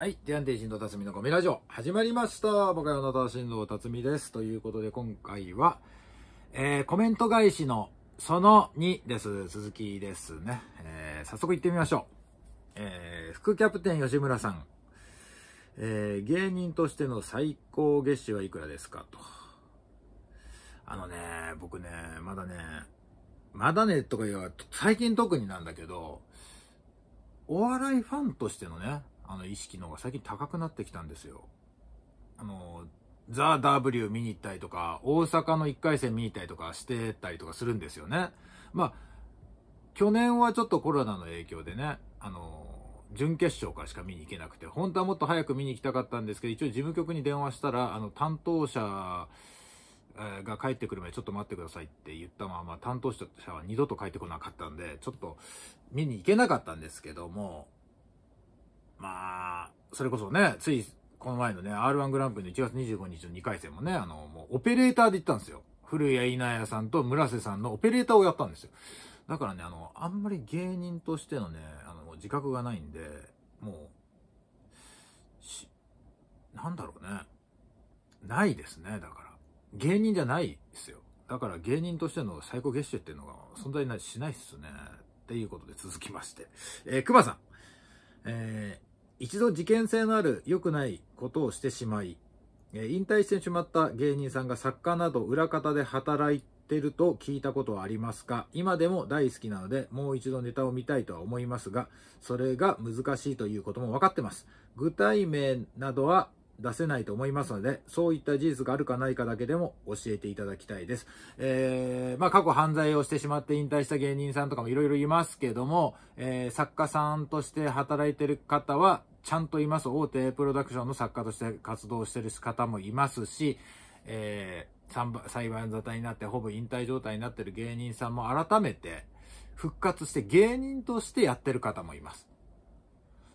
はい。では、天神道辰巳のゴミラジオ、始まりました。僕はあなたは神道辰巳です。ということで、今回は、えー、コメント返しのその2です。続きですね。えー、早速行ってみましょう。えー、副キャプテン吉村さん、えー、芸人としての最高月収はいくらですかと。あのね、僕ね、まだね、まだねとか言う最近特になんだけど、お笑いファンとしてのね、あの、意識の方が最近高くなってきたんですよ。あの、ザ・ W 見に行ったりとか、大阪の1回戦見に行ったりとかしてたりとかするんですよね。まあ、去年はちょっとコロナの影響でね、あの、準決勝からしか見に行けなくて、本当はもっと早く見に行きたかったんですけど、一応事務局に電話したら、あの、担当者、が帰ってくるまでちょっと待ってくださいって言ったまま担当者は二度と帰ってこなかったんで、ちょっと見に行けなかったんですけども、まあ、それこそね、つい、この前のね、R1 グランプリの1月25日の2回戦もね、あの、もうオペレーターで行ったんですよ。古谷稲也さんと村瀬さんのオペレーターをやったんですよ。だからね、あの、あんまり芸人としてのね、あの、自覚がないんで、もう、し、なんだろうね。ないですね、だから。芸人じゃないですよ。だから芸人としての最高月収っていうのが存在しないっすね。っていうことで続きまして。えー、熊さん。えー一度事件性のある良くないことをしてしまい、引退してしまった芸人さんが作家など裏方で働いてると聞いたことはありますか今でも大好きなのでもう一度ネタを見たいとは思いますがそれが難しいということも分かってます具体名などは出せないと思いますので、そういった事実があるかないかだけでも教えていただきたいです。えー、まあ、過去犯罪をしてしまって引退した芸人さんとかもいろいろいますけども、えー、作家さんとして働いてる方は、ちゃんといます。大手プロダクションの作家として活動してる方もいますし、えー、裁判沙汰になってほぼ引退状態になってる芸人さんも改めて復活して芸人としてやってる方もいます。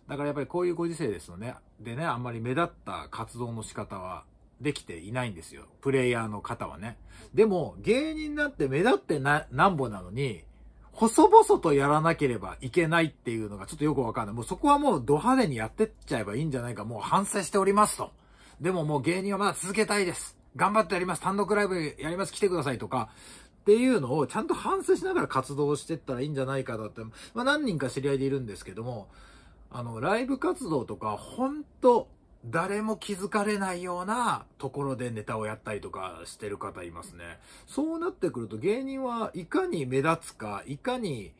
だからやっぱりこういうご時世ですよね。でね、あんまり目立った活動の仕方はできていないんですよ。プレイヤーの方はね。でも、芸人なんて目立ってな、なんぼなのに、細々とやらなければいけないっていうのがちょっとよくわかんない。もうそこはもうド派手にやってっちゃえばいいんじゃないか。もう反省しておりますと。でももう芸人はまだ続けたいです。頑張ってやります。単独ライブやります。来てくださいとか。っていうのをちゃんと反省しながら活動してったらいいんじゃないかだって、まあ何人か知り合いでいるんですけども、あの、ライブ活動とか、ほんと、誰も気づかれないようなところでネタをやったりとかしてる方いますね。そうなってくると芸人はいかに目立つか、いかに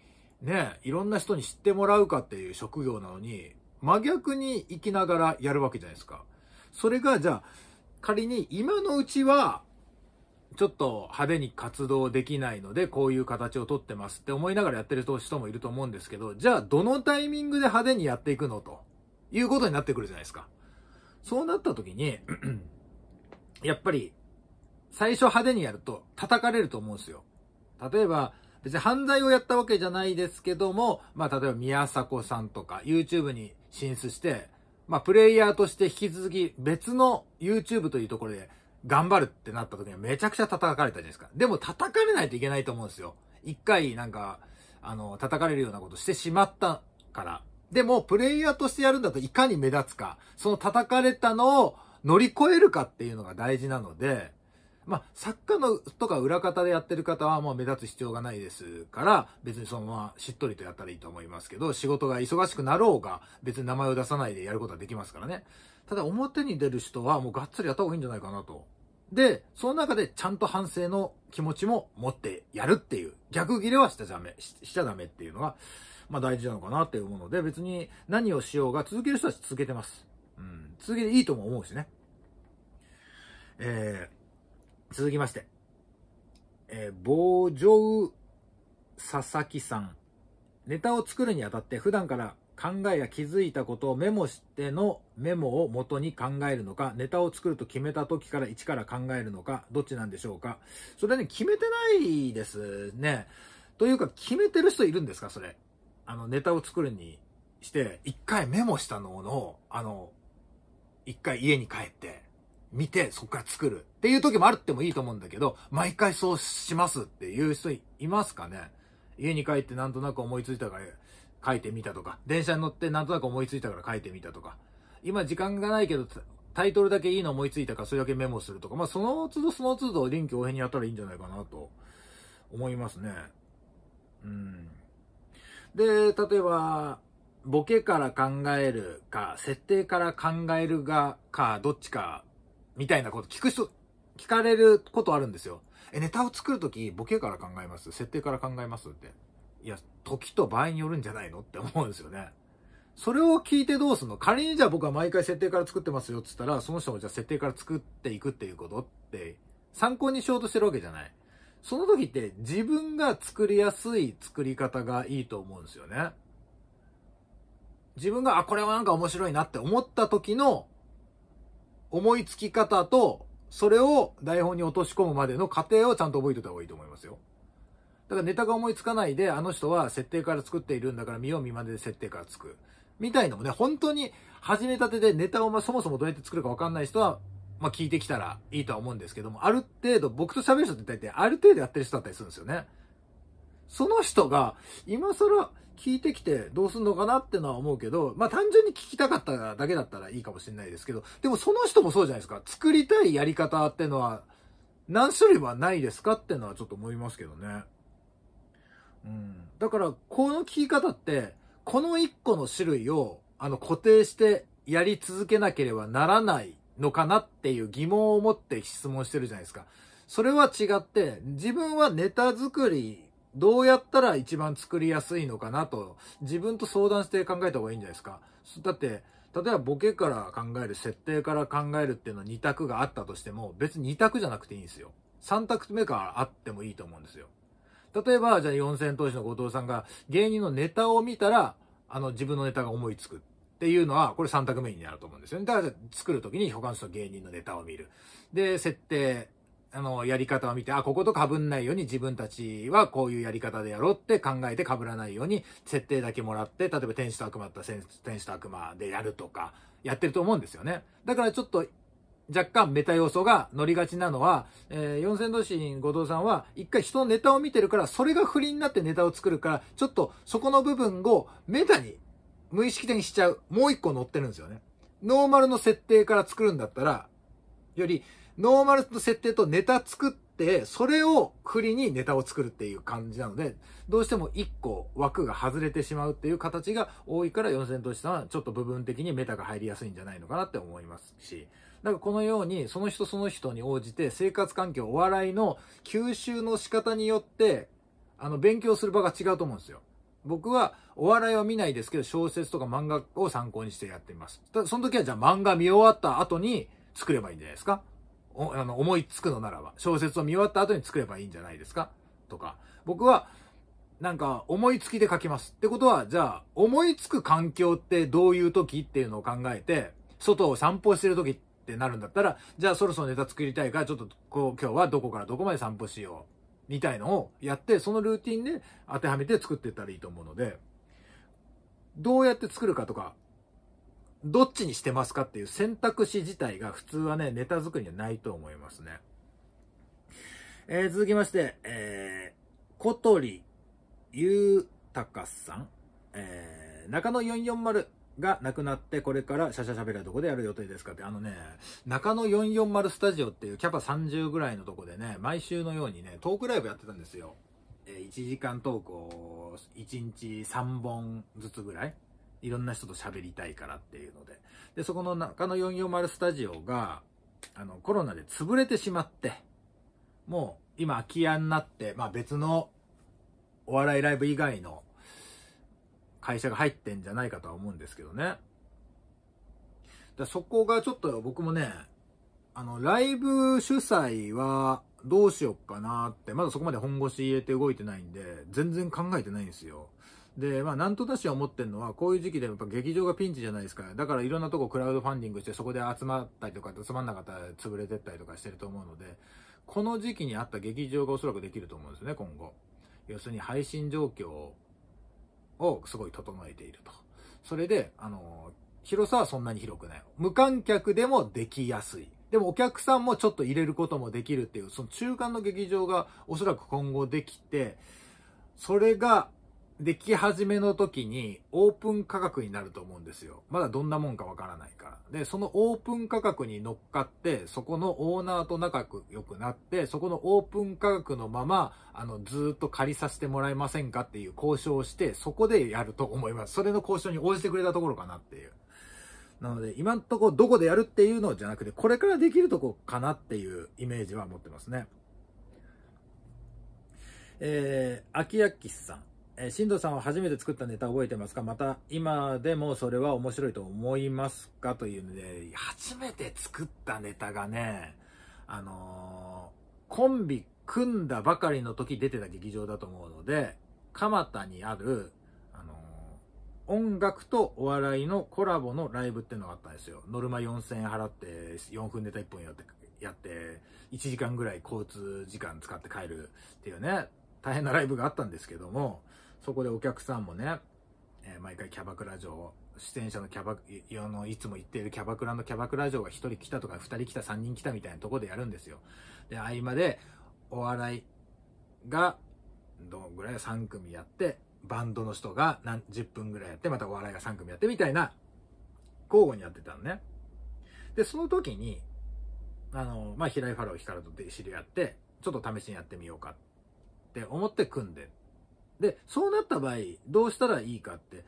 ね、いろんな人に知ってもらうかっていう職業なのに、真逆に生きながらやるわけじゃないですか。それがじゃあ、仮に今のうちはちょっと派手に活動できないので、こういう形をとってますって思いながらやってる人もいると思うんですけど、じゃあどのタイミングで派手にやっていくのということになってくるじゃないですか。そうなった時に、やっぱり最初派手にやると叩かれると思うんですよ。例えば、別に犯罪をやったわけじゃないですけども、まあ例えば宮迫さんとか YouTube に進出して、まあプレイヤーとして引き続き別の YouTube というところで頑張るってなった時にはめちゃくちゃ叩かれたじゃないですか。でも叩かれないといけないと思うんですよ。一回なんか、あの、叩かれるようなことしてしまったから。でも、プレイヤーとしてやるんだといかに目立つか、その叩かれたのを乗り越えるかっていうのが大事なので、まあ、作家のとか裏方でやってる方は、もう目立つ必要がないですから、別にそのまましっとりとやったらいいと思いますけど、仕事が忙しくなろうが、別に名前を出さないでやることはできますからね。ただ、表に出る人は、もうがっつりやった方がいいんじゃないかなと。で、その中でちゃんと反省の気持ちも持ってやるっていう、逆切れはしちゃダメ、ししちゃダメっていうのが、まあ大事なのかなっていうもので、別に何をしようが続ける人は続けてます。うん、続けていいとも思うしね。え続きまして、えー、棒上佐々木さん。ネタを作るにあたって普段から考えや気づいたことをメモしてのメモを元に考えるのか、ネタを作ると決めた時から一から考えるのか、どっちなんでしょうか。それね、決めてないですね。というか、決めてる人いるんですか、それ。あの、ネタを作るにして、一回メモしたのを、あの、一回家に帰って、見て、そこから作るっていう時もあってもいいと思うんだけど、毎回そうしますっていう人いますかね家に帰ってなんとなく思いついたから書いてみたとか、電車に乗ってなんとなく思いついたから書いてみたとか、今時間がないけど、タイトルだけいいの思いついたからそれだけメモするとか、まあその都度その都度臨機応変にやったらいいんじゃないかなと思いますね。うん。で、例えば、ボケから考えるか、設定から考えるが、か、どっちかみたいなこと聞く人、聞かれることあるんですよ。え、ネタを作るとき、ボケから考えます設定から考えますって。いや、時と場合によるんじゃないのって思うんですよね。それを聞いてどうすんの仮にじゃあ僕は毎回設定から作ってますよって言ったら、その人もじゃあ設定から作っていくっていうことって参考にしようとしてるわけじゃない。その時って自分が作りやすい作り方がいいと思うんですよね。自分が、あ、これはなんか面白いなって思った時の思いつき方と、それを台本に落とし込むまでの過程をちゃんと覚えておいた方がいいと思いますよ。だからネタが思いつかないで、あの人は設定から作っているんだから見よう見まねで設定から作る。みたいのもね、本当に始めたてでネタをまあそもそもどうやって作るかわかんない人は、まあ聞いてきたらいいとは思うんですけども、ある程度、僕と喋る人って大体ある程度やってる人だったりするんですよね。その人が、今更、聞いてきてどうすんのかなってのは思うけど、まあ単純に聞きたかっただけだったらいいかもしれないですけど、でもその人もそうじゃないですか。作りたいやり方ってのは何種類はないですかってのはちょっと思いますけどね。うん。だから、この聞き方って、この1個の種類を、あの、固定してやり続けなければならないのかなっていう疑問を持って質問してるじゃないですか。それは違って、自分はネタ作りどうやったら一番作りやすいのかなと、自分と相談して考えた方がいいんじゃないですか。だって、例えばボケから考える、設定から考えるっていうのは2択があったとしても、別に2択じゃなくていいんですよ。3択目からあってもいいと思うんですよ。例えば、じゃあ4000投資の後藤さんが芸人のネタを見たら、あの自分のネタが思いつくっていうのは、これ3択目になると思うんですよね。だから作るときに、他の人芸人のネタを見る。で、設定あの、やり方を見て、あ、ここと被んないように自分たちはこういうやり方でやろうって考えて被らないように設定だけもらって、例えば天使と悪魔だったら天使と悪魔でやるとか、やってると思うんですよね。だからちょっと、若干メタ要素が乗りがちなのは、えー、四千頭身後藤さんは一回人のネタを見てるから、それが不倫になってネタを作るから、ちょっとそこの部分をメタに無意識的にしちゃう。もう一個乗ってるんですよね。ノーマルの設定から作るんだったら、より、ノーマルの設定とネタ作って、それを振りにネタを作るっていう感じなので、どうしても1個枠が外れてしまうっていう形が多いから、四千頭身さんはちょっと部分的にメタが入りやすいんじゃないのかなって思いますし、だからこのように、その人その人に応じて、生活環境、お笑いの吸収の仕方によって、あの、勉強する場が違うと思うんですよ。僕はお笑いは見ないですけど小説とか漫画を参考にしてやっています。ただその時はじゃあ漫画見終わった後に作ればいいんじゃないですかおあの思いつくのならば、小説を見終わった後に作ればいいんじゃないですかとか、僕は、なんか思いつきで書きます。ってことは、じゃあ、思いつく環境ってどういう時っていうのを考えて、外を散歩してる時ってなるんだったら、じゃあそろそろネタ作りたいから、ちょっとこう今日はどこからどこまで散歩しよう。みたいのをやって、そのルーティンで当てはめて作っていったらいいと思うので、どうやって作るかとか、どっちにしてますかっていう選択肢自体が普通はね、ネタ作りにはないと思いますね。えー、続きまして、えー、小鳥ゆうたかさん、えー、中野440が亡くなって、これからシャシャしゃべりはどこでやる予定ですかって、あのね、中野440スタジオっていうキャパ30ぐらいのとこでね、毎週のようにね、トークライブやってたんですよ。えー、1時間トークを1日3本ずつぐらいいろんな人と喋りたいからっていうので。で、そこの中野440スタジオが、あの、コロナで潰れてしまって、もう今空き家になって、まあ別のお笑いライブ以外の会社が入ってんじゃないかとは思うんですけどね。だそこがちょっと僕もね、あの、ライブ主催はどうしよっかなって、まだそこまで本腰入れて動いてないんで、全然考えてないんですよ。で、まあ、なんとなし思ってんのは、こういう時期でやっぱ劇場がピンチじゃないですか。だからいろんなとこクラウドファンディングして、そこで集まったりとか、つまんなかったら潰れてったりとかしてると思うので、この時期にあった劇場がおそらくできると思うんですね、今後。要するに配信状況をすごい整えていると。それで、あの、広さはそんなに広くない。無観客でもできやすい。でもお客さんもちょっと入れることもできるっていう、その中間の劇場がおそらく今後できて、それができ始めの時にオープン価格になると思うんですよ。まだどんなもんかわからないから。で、そのオープン価格に乗っかって、そこのオーナーと仲良くなって、そこのオープン価格のまま、あの、ずっと借りさせてもらえませんかっていう交渉をして、そこでやると思います。それの交渉に応じてくれたところかなっていう。なので、今んとこどこでやるっていうのじゃなくて、これからできるとこかなっていうイメージは持ってますね。えー、秋ききさん。えー、新藤さんは初めて作ったネタ覚えてますかまた、今でもそれは面白いと思いますかというので、初めて作ったネタがね、あのー、コンビ組んだばかりの時出てた劇場だと思うので、蒲田にある、あのー、音楽とお笑いのコラボのライブってのがあったんですよ。ノルマ4000円払って、4分ネタ1本やって、やって、1時間ぐらい交通時間使って帰るっていうね、大変なライブがあったんですけども、そこでお客さんもね、えー、毎回キャバクラ嬢、出演者のキャバ、あの、いつも行っているキャバクラのキャバクラ嬢が1人来たとか、2人来た、3人来たみたいなとこでやるんですよ。で、合間で、お笑いが、どのぐらい3組やって、バンドの人が何10分ぐらいやって、またお笑いが3組やってみたいな、交互にやってたのね。で、その時に、あの、まあ、平井ファロー光カルと知り合って、ちょっと試しにやってみようかって思って組んでで、そうなった場合、どうしたらいいかって、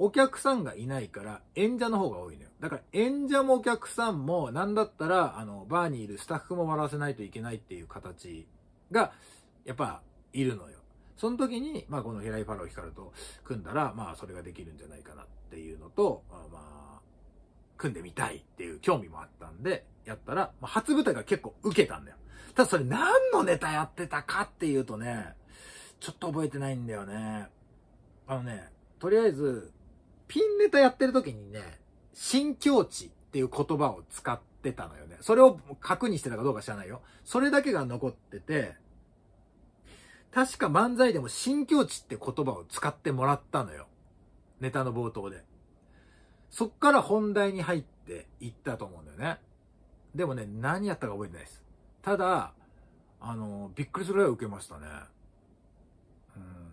お客さんがいないから演者の方が多いのよ。だから演者もお客さんも、なんだったら、あの、バーにいるスタッフも笑わせないといけないっていう形が、やっぱ、いるのよ。その時に、まあ、このヘライファローヒカルと組んだら、まあ、それができるんじゃないかなっていうのと、まあ、まあ、組んでみたいっていう興味もあったんで、やったら、まあ、初舞台が結構受けたんだよ。ただそれ何のネタやってたかっていうとね、ちょっと覚えてないんだよね。あのね、とりあえず、ピンネタやってる時にね、新境地っていう言葉を使ってたのよね。それを核にしてたかどうか知らないよ。それだけが残ってて、確か漫才でも新境地って言葉を使ってもらったのよ。ネタの冒頭で。そっから本題に入っていったと思うんだよね。でもね、何やったか覚えてないです。ただ、あの、びっくりするぐらい受けましたね。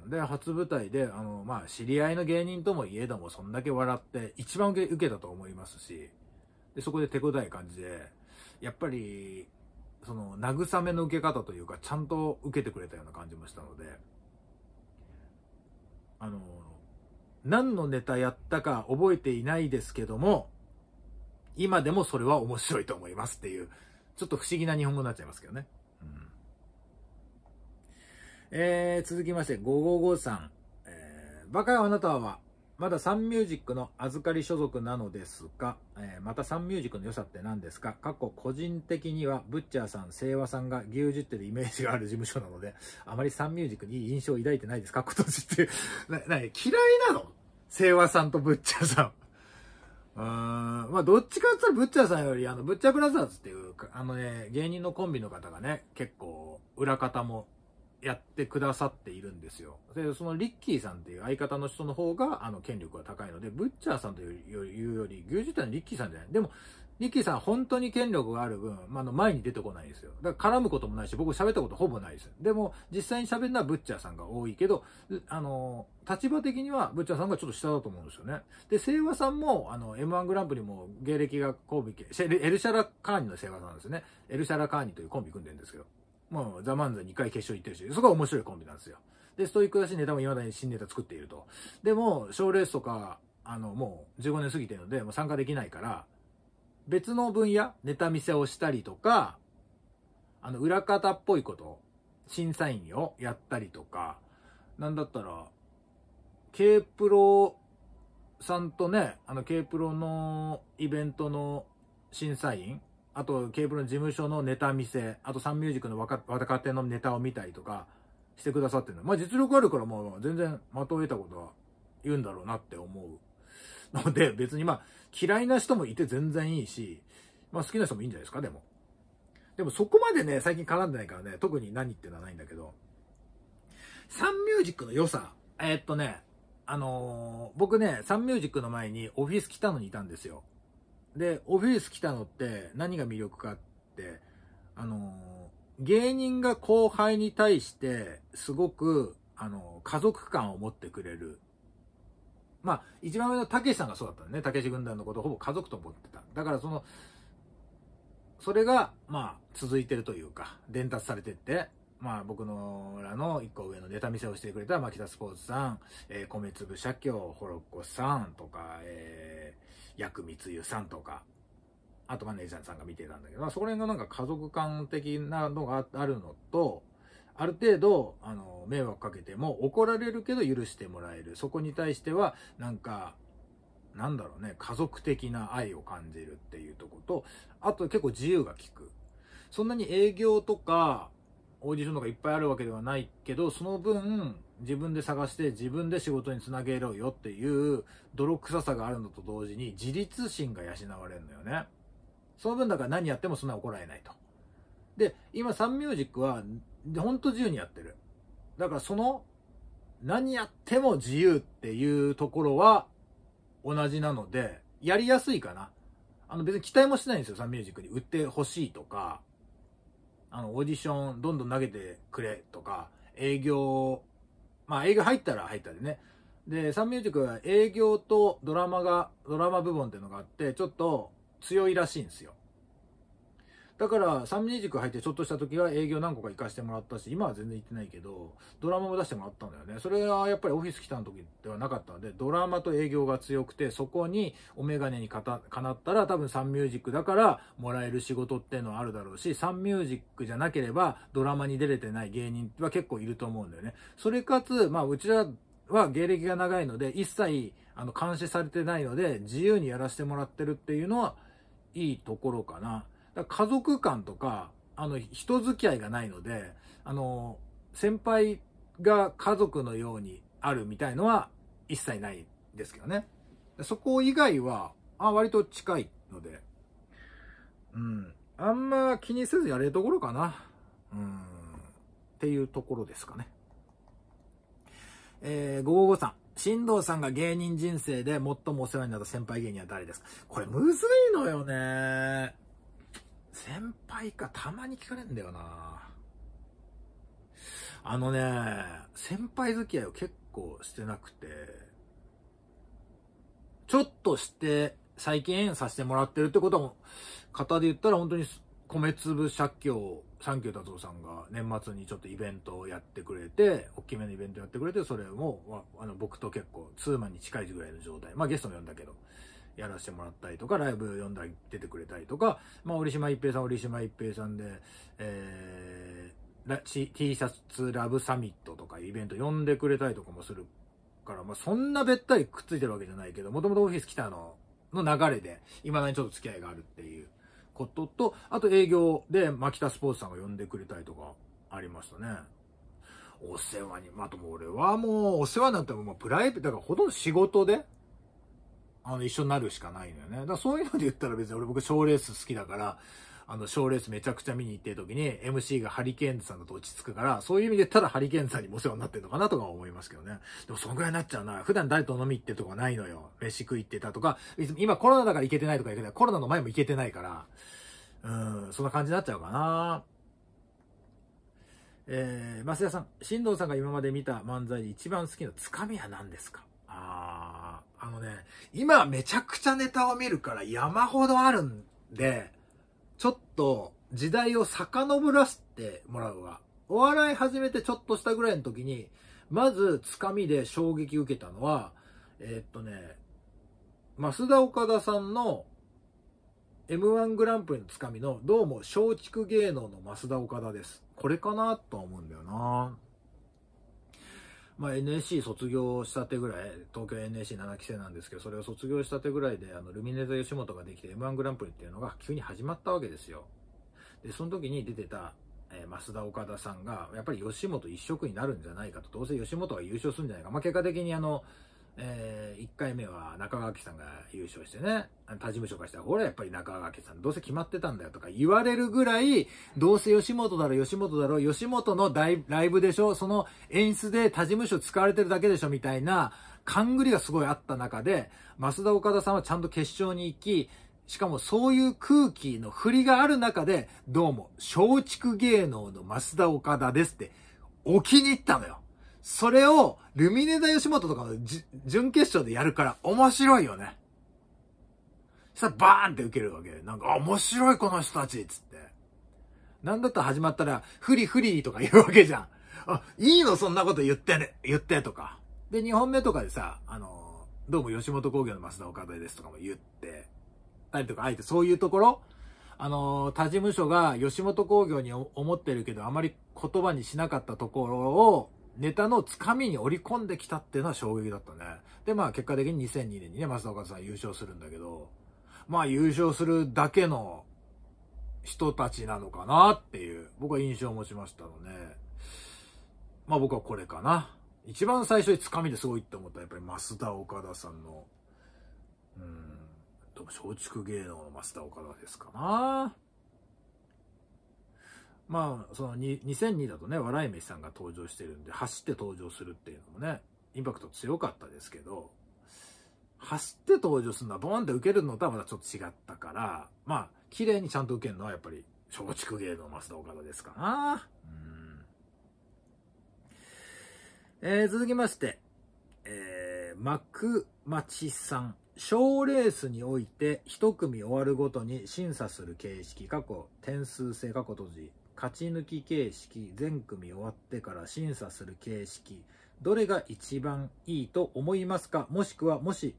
で、初舞台で、あの、まあ、知り合いの芸人ともいえども、そんだけ笑って、一番受けたと思いますし、で、そこで手応え感じで、やっぱり、その、慰めの受け方というか、ちゃんと受けてくれたような感じもしたので、あの、何のネタやったか覚えていないですけども、今でもそれは面白いと思いますっていう、ちょっと不思議な日本語になっちゃいますけどね。えー、続きまして、555さん。えー、バカよあなたは、まだサンミュージックの預かり所属なのですが、えー、またサンミュージックの良さって何ですか過去個人的にはブッチャーさん、清和さんが牛耳ってるイメージがある事務所なので、あまりサンミュージックにいい印象を抱いてないですか今年って。な、な、嫌いなの清和さんとブッチャーさん。うーんまあ、どっちかって言ったら、ブッチャーさんより、あの、ブッチャーブラザーズっていう、あのね、芸人のコンビの方がね、結構、裏方もやってくださっているんですよ。で、そのリッキーさんっていう相方の人の方が、あの、権力が高いので、ブッチャーさんというより、牛耳てのリッキーさんじゃない。でも、リッキーさん本当に権力がある分、まあ、の、前に出てこないですよ。だから絡むこともないし、僕喋ったことほぼないです。でも、実際に喋るのはブッチャーさんが多いけど、あの、立場的にはブッチャーさんがちょっと下だと思うんですよね。で、清和さんも、あの、M1 グランプリも芸歴がコンビ、エルシャラカーニの清和さんですね。エルシャラカーニというコンビ組んでるんですけど。もう、ザ・漫才2回決勝行ってるし、そこは面白いコンビなんですよ。で、ストイックだし、ネタも未だに新ネタ作っていると。でも、賞レースとか、あの、もう15年過ぎてるので、もう参加できないから、別の分野、ネタ見せをしたりとか、あの、裏方っぽいこと、審査員をやったりとか、なんだったら、K プロさんとね、あの、K プロのイベントの審査員あと、ケーブルの事務所のネタ見せ、あとサンミュージックの若若手のネタを見たりとかしてくださってるの。まあ実力あるから、もう全然的を得たことは言うんだろうなって思う。ので、別にまあ嫌いな人もいて全然いいし、まあ好きな人もいいんじゃないですか、でも。でもそこまでね、最近絡んでないからね、特に何ってのはないんだけど、サンミュージックの良さ、えー、っとね、あのー、僕ね、サンミュージックの前にオフィス来たのにいたんですよ。で、オフィス来たのって何が魅力かって、あの、芸人が後輩に対してすごく、あの、家族感を持ってくれる。まあ、一番上のたけしさんがそうだったんね。たけし軍団のことをほぼ家族と思ってた。だからその、それが、まあ、続いてるというか、伝達されてって、まあ、僕のらの一個上のネタ見せをしてくれた牧田スポーツさん、えー、米粒社協、ホロッコさんとか、えー、薬密輸さんとか、あとマネージャーさんが見てたんだけど、まあ、そこら辺がなんか家族間的なのがあるのと、ある程度、あの、迷惑かけても怒られるけど許してもらえる。そこに対しては、なんか、なんだろうね、家族的な愛を感じるっていうとこと、あと結構自由が利く。そんなに営業とか、オーディションとかいっぱいあるわけではないけど、その分、自分で探して自分で仕事につなげろよっていう泥臭さがあるのと同時に自立心が養われるのよね。その分だから何やってもそんな怒られないと。で、今サンミュージックはほんと自由にやってる。だからその何やっても自由っていうところは同じなので、やりやすいかな。あの別に期待もしてないんですよ、サンミュージックに。売ってほしいとか、あの、オーディションどんどん投げてくれとか、営業、まあ営業入ったら入ったでね。で、サンミュージックは営業とドラマが、ドラマ部門っていうのがあって、ちょっと強いらしいんですよ。だから、サムミュージック入ってちょっとした時は営業何個か行かしてもらったし、今は全然行ってないけど、ドラマも出してもらったんだよね。それはやっぱりオフィス来た時ではなかったので、ドラマと営業が強くて、そこにお眼鏡にかたかなったら、多分サンミュージックだからもらえる仕事っていうのはあるだろうし、サンミュージックじゃなければドラマに出れてない芸人は結構いると思うんだよね。それかつ、まあうちらは芸歴が長いので、一切あの監視されてないので、自由にやらせてもらってるっていうのは、いいところかな。だ家族間とか、あの、人付き合いがないので、あの、先輩が家族のようにあるみたいのは一切ないですけどね。そこ以外は、あ、割と近いので、うん。あんま気にせずやれるところかな。うん。っていうところですかね。えー、555さん。新藤さんが芸人人生で最もお世話になった先輩芸人は誰ですかこれむずいのよね。先輩か、たまに聞かれんだよなあのね、先輩付き合いを結構してなくて、ちょっとして最近させてもらってるってことも、方で言ったら本当に米粒社協、三級達夫さんが年末にちょっとイベントをやってくれて、大きめのイベントやってくれて、それも、あの僕と結構ツーマンに近いぐらいの状態。まあゲストも呼んだけど、やらせてもらったりとか、ライブ読んだり出てくれたりとか、まあ、折島一平さん、折島一平さんで、えー、T シャツラブサミットとかイベント呼んでくれたりとかもするから、まあ、そんなべったりくっついてるわけじゃないけど、もともとオフィス来たの、の流れで、未だにちょっと付き合いがあるっていうことと、あと営業で、キタスポーツさんが呼んでくれたりとか、ありましたね。お世話に、まあ、とも俺はもう、お世話になっても、もうプライベート、だからほとんど仕事で、あの、一緒になるしかないのよね。だからそういうので言ったら別に俺僕賞レース好きだから、あの、賞レースめちゃくちゃ見に行ってる時に MC がハリケーンズさんだと落ち着くから、そういう意味で言ったらハリケーンズさんにもお世話になってるのかなとか思いますけどね。でもそんぐらいになっちゃうな。普段誰と飲み行ってとかないのよ。飯食い行ってたとか、今コロナだから行けてないとか言うけど、コロナの前も行けてないから、うん、そんな感じになっちゃうかな。えー、増田さん、新藤さんが今まで見た漫才で一番好きなつかみは何ですかあのね、今めちゃくちゃネタを見るから山ほどあるんで、ちょっと時代を遡らせてもらうわ。お笑い始めてちょっとしたぐらいの時に、まずつかみで衝撃受けたのは、えー、っとね、増田岡田さんの M1 グランプリのつかみの、どうも松竹芸能の増田岡田です。これかなとは思うんだよなまあ、NSC 卒業したてぐらい、東京 NSC7 期生なんですけど、それを卒業したてぐらいで、あの、ルミネ座吉本ができて M1 グランプリっていうのが急に始まったわけですよ。で、その時に出てた、えー、増田岡田さんが、やっぱり吉本一色になるんじゃないかと、どうせ吉本が優勝するんじゃないか。まあ、結果的にあの、えー、1回目は中川家さんが優勝してね、他事務所からしたら、ほらやっぱり中川家さんどうせ決まってたんだよとか言われるぐらい、どうせ吉本だろ吉本だろ吉本のライブでしょその演出で他事務所使われてるだけでしょみたいな、勘繰りがすごいあった中で、増田岡田さんはちゃんと決勝に行き、しかもそういう空気の振りがある中で、どうも、松竹芸能の増田岡田ですって、お気に入ったのよ。それを、ルミネダ吉本とかの準決勝でやるから面白いよね。さしたらバーンって受けるわけで、なんか、面白いこの人たちつって。なんだったら始まったら、フリフリとか言うわけじゃん。あ、いいのそんなこと言ってね、言ってとか。で、2本目とかでさ、あの、どうも吉本工業の増田岡部ですとかも言って、たりとか、あえてそういうところ、あの、他事務所が吉本工業に思ってるけど、あまり言葉にしなかったところを、ネタのつかみに織り込んできたっていうのは衝撃だったね。で、まあ結果的に2002年にね、松岡さん優勝するんだけど、まあ優勝するだけの人たちなのかなっていう、僕は印象を持ちましたので、まあ僕はこれかな。一番最初につかみですごいって思ったやっぱり増田岡田さんの、うん、でも松竹芸能の増田岡田ですかな。まあ、その2002だとね、笑い飯さんが登場してるんで、走って登場するっていうのもね、インパクト強かったですけど、走って登場するのはボンって受けるのとはまたちょっと違ったから、まあ、綺麗にちゃんと受けるのはやっぱり、松竹芸能増田岡田ですかな。うん。えー、続きまして、えー、幕町さん。賞レースにおいて1組終わるごとに審査する形式、過去、点数制、過去閉じ、勝ち抜き形式、全組終わってから審査する形式、どれが一番いいと思いますかもしくは、もし、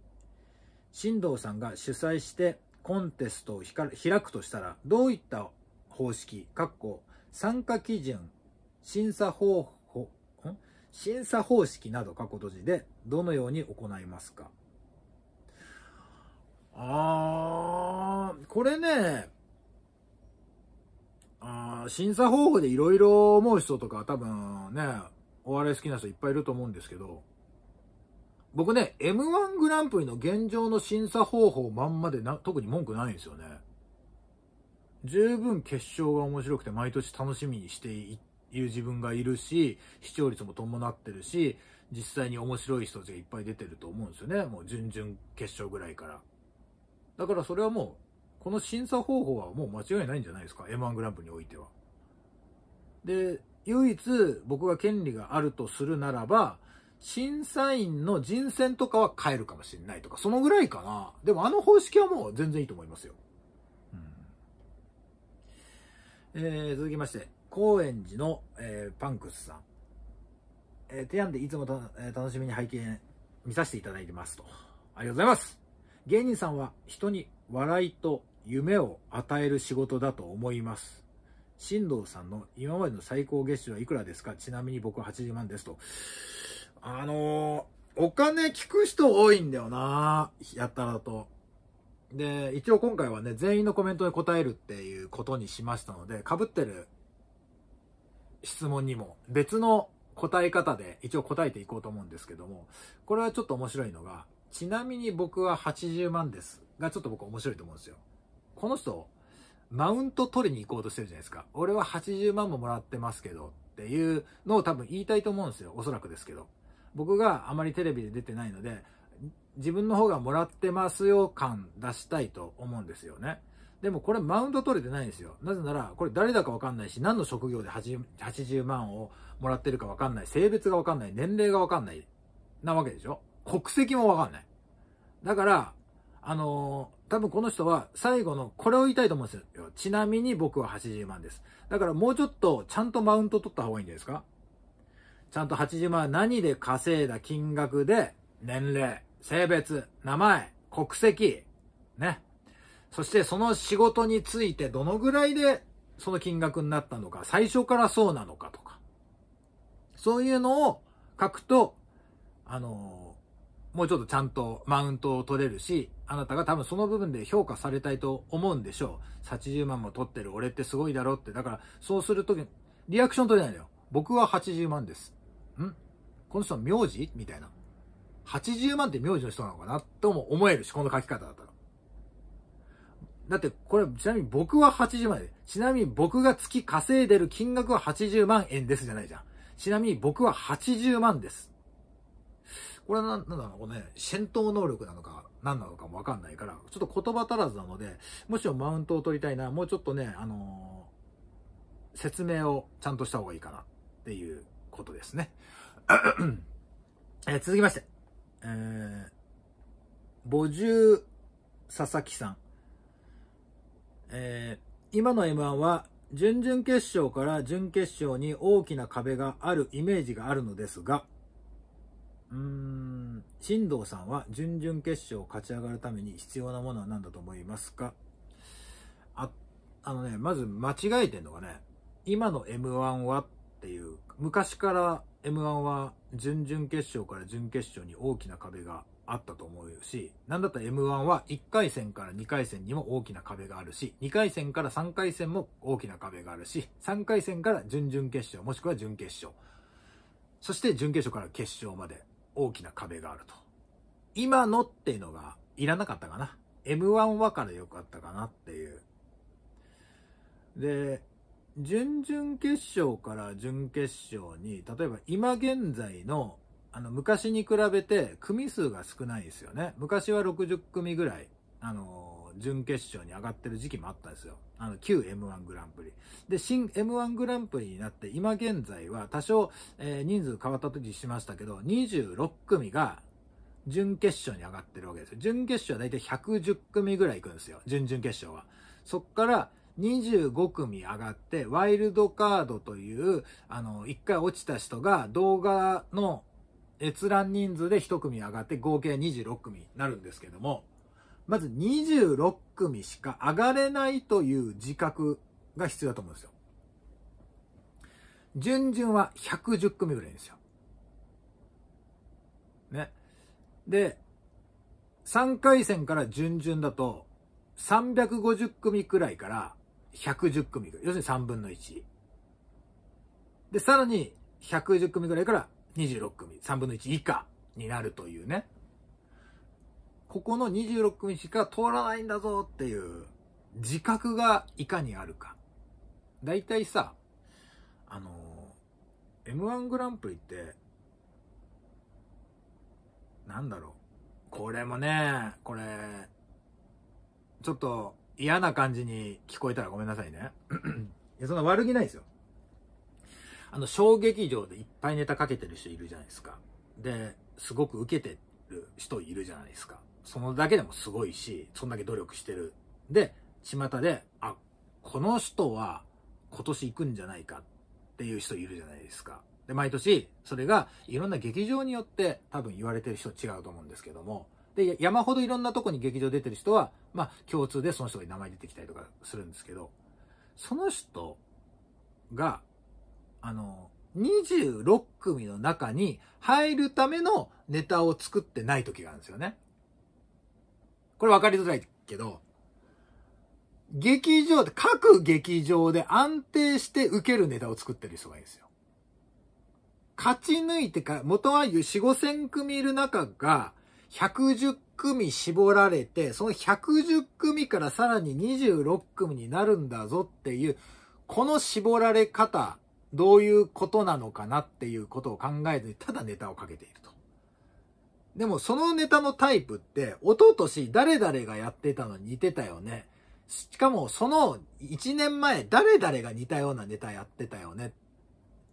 新藤さんが主催してコンテストを開くとしたら、どういった方式、かっこ、参加基準、審査方法、審査方式など、過去閉じで、どのように行いますかあー、これね、審査方法でいろいろ思う人とか多分ね、お笑い好きな人いっぱいいると思うんですけど、僕ね、M1 グランプリの現状の審査方法まんまでな、特に文句ないんですよね。十分決勝が面白くて毎年楽しみにしている自分がいるし、視聴率も伴ってるし、実際に面白い人たちがいっぱい出てると思うんですよね。もう準々決勝ぐらいから。だからそれはもうこの審査方法はもう間違いないんじゃないですか M1 グランプリにおいては。で唯一僕が権利があるとするならば審査員の人選とかは変えるかもしれないとかそのぐらいかなでもあの方式はもう全然いいと思いますよ、うん、えー、続きまして高円寺の、えー、パンクスさん、えー、提案でいつもた、えー、楽しみに拝見見させていただいてますとありがとうございます芸人さんは人に笑いと夢を与える仕事だと思います。新藤さんの今までの最高月収はいくらですかちなみに僕は80万ですと。あのー、お金聞く人多いんだよなやったらと。で、一応今回はね、全員のコメントに答えるっていうことにしましたので、被ってる質問にも別の答え方で一応答えていこうと思うんですけども、これはちょっと面白いのが、ちなみに僕は80万ですがちょっと僕面白いと思うんですよ。この人、マウント取りに行こうとしてるじゃないですか。俺は80万ももらってますけどっていうのを多分言いたいと思うんですよ。おそらくですけど。僕があまりテレビで出てないので、自分の方がもらってますよ感出したいと思うんですよね。でもこれマウント取れてないんですよ。なぜなら、これ誰だかわかんないし、何の職業で 80, 80万をもらってるかわかんない。性別がわかんない。年齢がわかんない。なわけでしょ国籍もわかんない。だから、あの多分この人は最後のこれを言いたいと思うんですよ。ちなみに僕は80万です。だからもうちょっとちゃんとマウント取った方がいいんですかちゃんと80万は何で稼いだ金額で、年齢、性別、名前、国籍、ね。そしてその仕事についてどのぐらいでその金額になったのか、最初からそうなのかとか。そういうのを書くと、あのー、もうちょっとちゃんとマウントを取れるし、あなたが多分その部分で評価されたいと思うんでしょう。80万も取ってる俺ってすごいだろって。だから、そうするときに、リアクション取れないのよ。僕は80万です。んこの人の名字みたいな。80万って名字の人なのかなとも思えるし、この書き方だったら。だって、これ、ちなみに僕は80万で、ちなみに僕が月稼いでる金額は80万円ですじゃないじゃん。ちなみに僕は80万です。これはなんだろう、このね、戦闘能力なのか、何なのかもわかんないから、ちょっと言葉足らずなので、むしろマウントを取りたいな、もうちょっとね、あのー、説明をちゃんとした方がいいかなっていうことですね。え続きまして、えー、母獣佐々木さん。えー、今の M1 は準々決勝から準決勝に大きな壁があるイメージがあるのですが、うん新藤さんは準々決勝を勝ち上がるために必要なものは何だと思いますかああのねまず間違えてんのがね今の m 1はっていう昔から m 1は準々決勝から準決勝に大きな壁があったと思うし、なんだったら M1 は1回戦から2回戦にも大きな壁があるし、2回戦から3回戦も大きな壁があるし、3回戦から準々決勝もしくは準決勝。そして準決勝から決勝まで。大きな壁があると。今のっていうのがいらなかったかな。M1 はからよかったかなっていう。で、準々決勝から準決勝に、例えば今現在の、あの、昔に比べて組数が少ないですよね。昔は60組ぐらい、あの準決勝に上がってる時期もあったんですよ。あの、旧 M1 グランプリ。で、新 M1 グランプリになって、今現在は多少、えー、人数変わった時しましたけど、26組が準決勝に上がってるわけですよ。準決勝はだいたい110組ぐらい行くんですよ。準々決勝は。そっから、25組上がって、ワイルドカードという、あの、1回落ちた人が動画の閲覧人数で1組上がって合計26組になるんですけども、まず26組しか上がれないという自覚が必要だと思うんですよ。順々は110組ぐらいですよ。ね。で、3回戦から順々だと、350組くらいから110組ぐらい。要するに3分の1。で、さらに110組ぐらいから26組、3分の1以下になるというね。ここの26組しか通らないんだぞっていう自覚がいかにあるか。だいたいさ、あの、M1 グランプリって、なんだろう。これもね、これ、ちょっと嫌な感じに聞こえたらごめんなさいね。いや、そんな悪気ないですよ。あの、小劇場でいっぱいネタかけてる人いるじゃないですか。で、すごく受けてる人いるじゃないですか。そのだけでもすごいし、そんだけ努力してる。で、巷で、あ、この人は今年行くんじゃないかっていう人いるじゃないですか。で、毎年、それがいろんな劇場によって多分言われてる人違うと思うんですけども、で、山ほどいろんなとこに劇場出てる人は、まあ、共通でその人が名前出てきたりとかするんですけど、その人が、あの、26組の中に入るためのネタを作ってない時があるんですよね。これ分かりづらいけど、劇場で、各劇場で安定して受けるネタを作ってる人がいいんですよ。勝ち抜いてか、元は言う4、5000組いる中が、110組絞られて、その110組からさらに26組になるんだぞっていう、この絞られ方、どういうことなのかなっていうことを考えずに、ただネタをかけていると。でもそのネタのタイプって、おととし誰々がやってたの似てたよね。しかもその1年前誰々が似たようなネタやってたよね。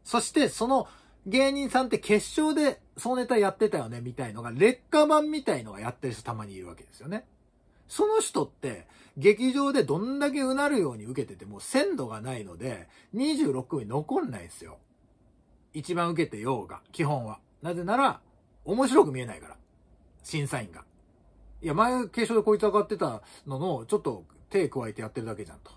そしてその芸人さんって決勝でそのネタやってたよねみたいのが劣化版みたいのがやってる人たまにいるわけですよね。その人って劇場でどんだけうなるように受けてても鮮度がないので26組残んないんですよ。一番受けてようが、基本は。なぜなら面白く見えないから。審査員が。いや、前、継承でこいつ上がってたのの、ちょっと手加えてやってるだけじゃんと。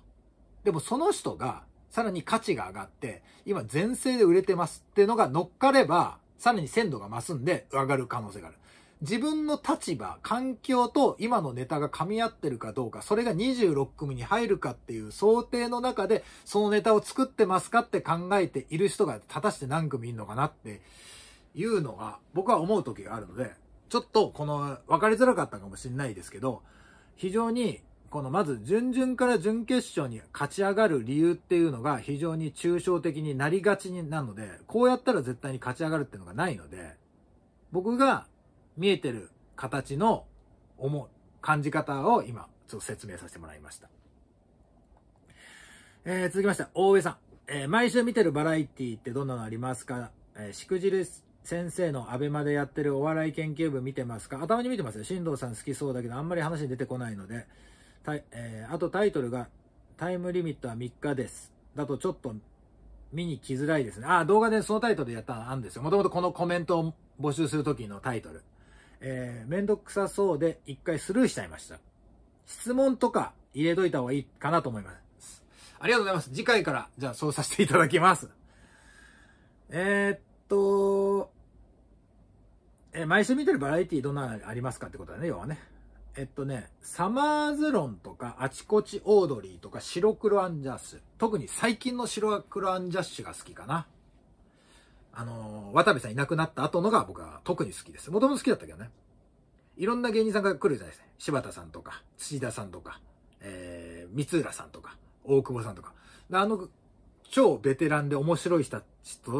でもその人が、さらに価値が上がって、今全盛で売れてますっていうのが乗っかれば、さらに鮮度が増すんで、上がる可能性がある。自分の立場、環境と今のネタが噛み合ってるかどうか、それが26組に入るかっていう想定の中で、そのネタを作ってますかって考えている人が果たして何組いるのかなっていうのが、僕は思う時があるので、ちょっとこの、分かりづらかったかもしれないですけど、非常に、このまず準々から準決勝に勝ち上がる理由っていうのが非常に抽象的になりがちなので、こうやったら絶対に勝ち上がるっていうのがないので、僕が見えてる形の思う、感じ方を今、ちょっと説明させてもらいました。えー、続きまして、大上さん。えー、毎週見てるバラエティってどんなのありますかえー、しくじる先生のアベマでやってるお笑い研究部見てますか頭に見てますよ。進藤さん好きそうだけど、あんまり話に出てこないので。たえー、あとタイトルが、タイムリミットは3日です。だとちょっと見に来づらいですね。あ、動画でそのタイトルやったのあるんですよ。もともとこのコメントを募集するときのタイトル。えー、めんどくさそうで一回スルーしちゃいました。質問とか入れといた方がいいかなと思います。ありがとうございます。次回から、じゃあそうさせていただきます。えー、っと、え毎週見てるバラエティどんなのありますかってことだね、要はね。えっとね、サマーズロンとか、あちこちオードリーとか、白黒アンジャッシュ。特に最近の白黒アンジャッシュが好きかな。あのー、渡部さんいなくなった後のが僕は特に好きです。もともと好きだったけどね。いろんな芸人さんが来るじゃないですか。柴田さんとか、土田さんとか、えー、三浦さんとか、大久保さんとか。あの超ベテランで面白い人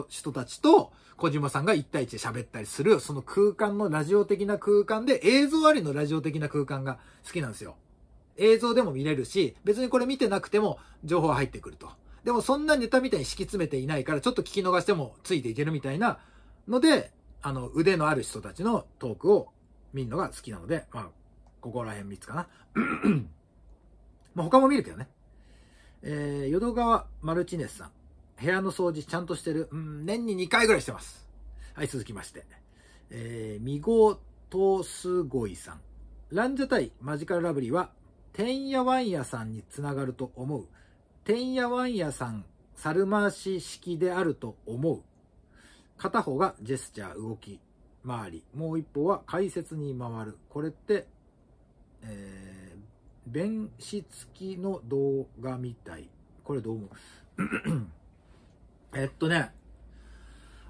人たちと、小島さんが1対1で喋ったりする、その空間のラジオ的な空間で、映像ありのラジオ的な空間が好きなんですよ。映像でも見れるし、別にこれ見てなくても情報は入ってくると。でもそんなネタみたいに敷き詰めていないから、ちょっと聞き逃してもついていけるみたいなので、あの、腕のある人たちのトークを見るのが好きなので、まあ、ここら辺3つかな。まあ他も見るけどね。えー、淀川マルチネスさん。部屋の掃除ちゃんとしてる。うん、年に2回ぐらいしてます。はい、続きまして。えー、ミゴトスゴイさん。ランジャタイマジカルラブリーは、てんやわんやさんにつながると思う。てんやわんやさん、猿回し式であると思う。片方がジェスチャー、動き、回り。もう一方は解説に回る。これって、えー弁士付きの動画みたい。これどう思う えっとね、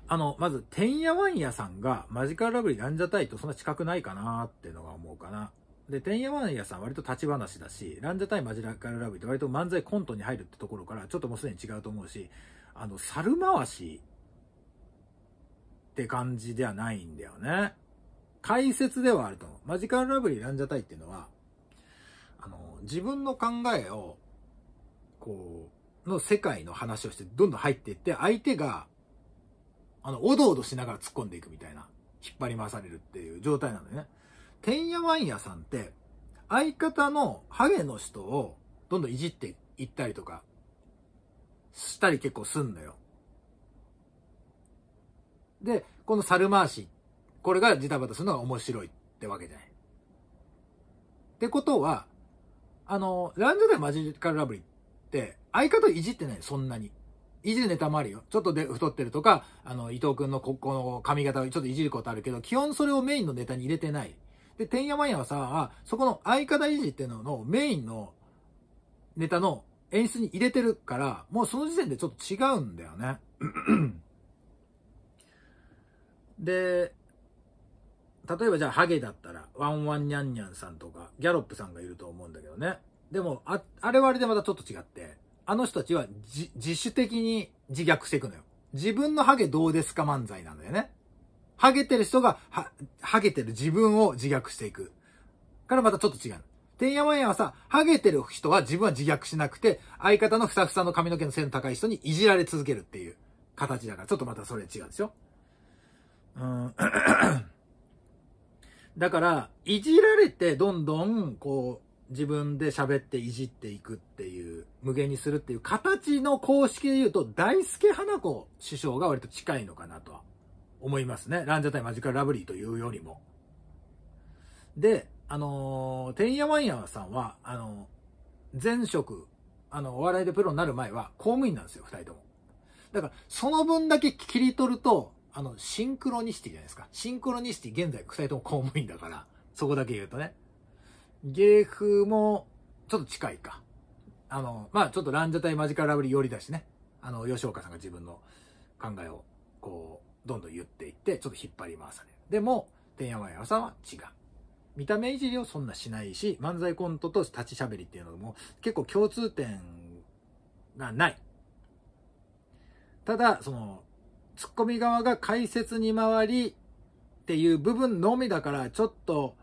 あの、まず、てんやわんやさんがマジカルラブリーランジャタイとそんな近くないかなっていうのが思うかな。で、てんやわんやさん割と立ち話だし、ランジャタイマジカルラブリーって割と漫才コントに入るってところからちょっともうすでに違うと思うし、あの、猿回しって感じではないんだよね。解説ではあると思う。マジカルラブリーランジャタイっていうのは、あの、自分の考えを、こう、の世界の話をしてどんどん入っていって、相手が、あの、おどおどしながら突っ込んでいくみたいな、引っ張り回されるっていう状態なのね。てんやわんやさんって、相方のハゲの人をどんどんいじっていったりとか、したり結構すんのよ。で、この猿回し、これがジタバタするのが面白いってわけじゃない。ってことは、あの、ランジャタイマジカルラブリーって、相方いじってないそんなに。いじるネタもあるよ。ちょっとで太ってるとか、あの、伊藤君のここの髪型をちょっといじることあるけど、基本それをメインのネタに入れてない。で、てんやまんやはさ、そこの相方いじってののメインのネタの演出に入れてるから、もうその時点でちょっと違うんだよね。で、例えばじゃあハゲだったら、ワンワンニャンニャンさんとか、ギャロップさんがいると思うんだけどね。でも、あ、あれはあれでまたちょっと違って、あの人たちは自、自主的に自虐していくのよ。自分のハゲどうですか漫才なんだよね。ハゲてる人が、は、ハゲてる自分を自虐していく。からまたちょっと違う。てんやまんやはさ、ハゲてる人は自分は自虐しなくて、相方のふさふさの髪の毛の背の高い人にいじられ続けるっていう形だから、ちょっとまたそれ違うでしょうん。だから、いじられてどんどん、こう、自分で喋っていじっていくっていう、無限にするっていう形の公式で言うと、大助花子師匠が割と近いのかなと思いますね。ランジャタイマジカルラブリーというよりも。で、あのー、てんやわんやさんは、あのー、前職、あの、お笑いでプロになる前は公務員なんですよ、二人とも。だから、その分だけ切り取ると、あの、シンクロニシティじゃないですか。シンクロニシティ、現在、二人とも公務員だから、そこだけ言うとね。芸風も、ちょっと近いか。あの、まあちょっとランジャタイマジカルラブリー寄りだしね。あの、吉岡さんが自分の考えを、こう、どんどん言っていって、ちょっと引っ張り回される。でも、天山やさんは違う。見た目いじりをそんなしないし、漫才コントと立ち喋りっていうのも結構共通点がない。ただ、その、ツッコミ側が解説に回りっていう部分のみだから、ちょっと、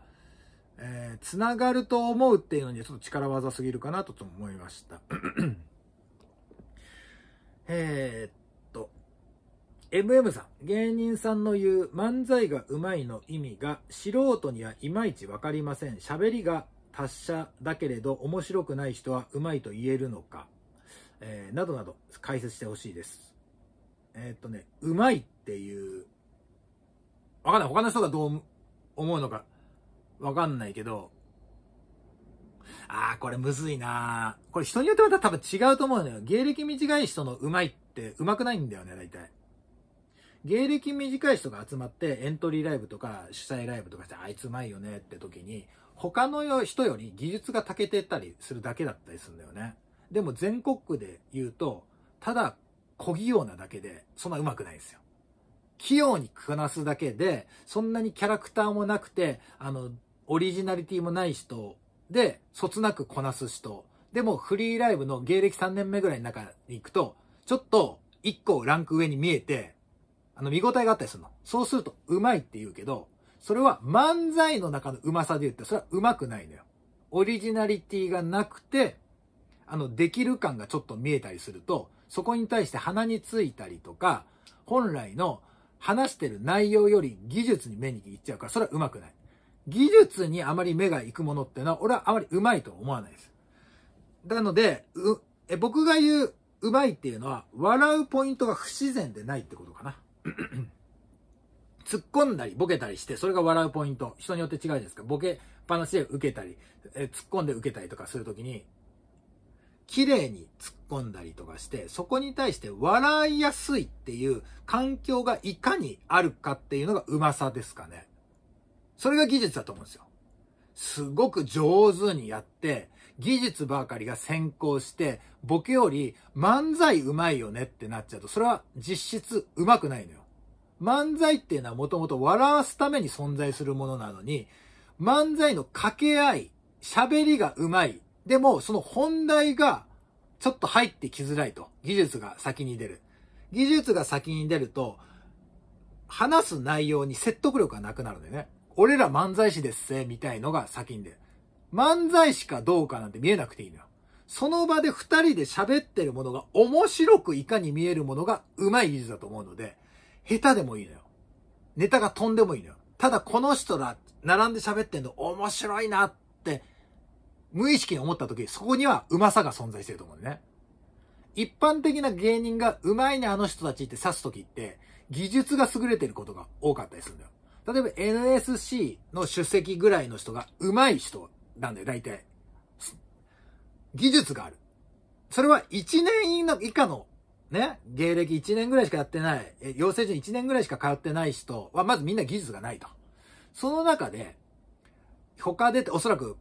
えー、つながると思うっていうのにちょっと力技すぎるかなと思いました。えっと、MM さん、芸人さんの言う漫才がうまいの意味が素人にはいまいちわかりません。喋りが達者だけれど面白くない人はうまいと言えるのか、えー、などなど解説してほしいです。えー、っとね、うまいっていう、わかんない。他の人がどう思うのか、わかんないけど、ああ、これむずいなこれ人によってまた多分違うと思うのよ。芸歴短い人のうまいってうまくないんだよね、大体。芸歴短い人が集まってエントリーライブとか主催ライブとかしてあいつうまいよねって時に他の人より技術が長けてたりするだけだったりするんだよね。でも全国区で言うと、ただ小器用なだけで、そんな上手くないですよ。器用にこなすだけで、そんなにキャラクターもなくて、あの、オリジナリティもない人で、そつなくこなす人。でも、フリーライブの芸歴3年目ぐらいの中に行くと、ちょっと、1個ランク上に見えて、あの、見応えがあったりするの。そうすると、うまいって言うけど、それは漫才の中のうまさで言って、それはうまくないのよ。オリジナリティがなくて、あの、できる感がちょっと見えたりすると、そこに対して鼻についたりとか、本来の話してる内容より技術に目に行っちゃうから、それはうまくない。技術にあまり目が行くものっていうのは、俺はあまりうまいと思わないです。なので、う、え、僕が言ううまいっていうのは、笑うポイントが不自然でないってことかな。突っ込んだり、ボケたりして、それが笑うポイント。人によって違うじゃないですか。ボケっぱなしで受けたり、え突っ込んで受けたりとかするときに、綺麗に突っ込んだりとかして、そこに対して笑いやすいっていう環境がいかにあるかっていうのがうまさですかね。それが技術だと思うんですよ。すごく上手にやって、技術ばかりが先行して、ボケより漫才うまいよねってなっちゃうと、それは実質うまくないのよ。漫才っていうのはもともと笑わすために存在するものなのに、漫才の掛け合い、喋りがうまい、でも、その本題が、ちょっと入ってきづらいと。技術が先に出る。技術が先に出ると、話す内容に説得力がなくなるんでね。俺ら漫才師ですせ、みたいのが先に出る。漫才師かどうかなんて見えなくていいのよ。その場で二人で喋ってるものが面白くいかに見えるものが上手い技術だと思うので、下手でもいいのよ。ネタが飛んでもいいのよ。ただこの人ら並んで喋ってんの面白いなっ無意識に思った時、そこにはうまさが存在してると思うんでね。一般的な芸人がうまいねあの人たちって指す時って、技術が優れてることが多かったりするんだよ。例えば NSC の出席ぐらいの人がうまい人なんだよ、大体。技術がある。それは1年以下の、ね、芸歴1年ぐらいしかやってない、養成所1年ぐらいしか通ってない人は、まずみんな技術がないと。その中で、他で、おそらく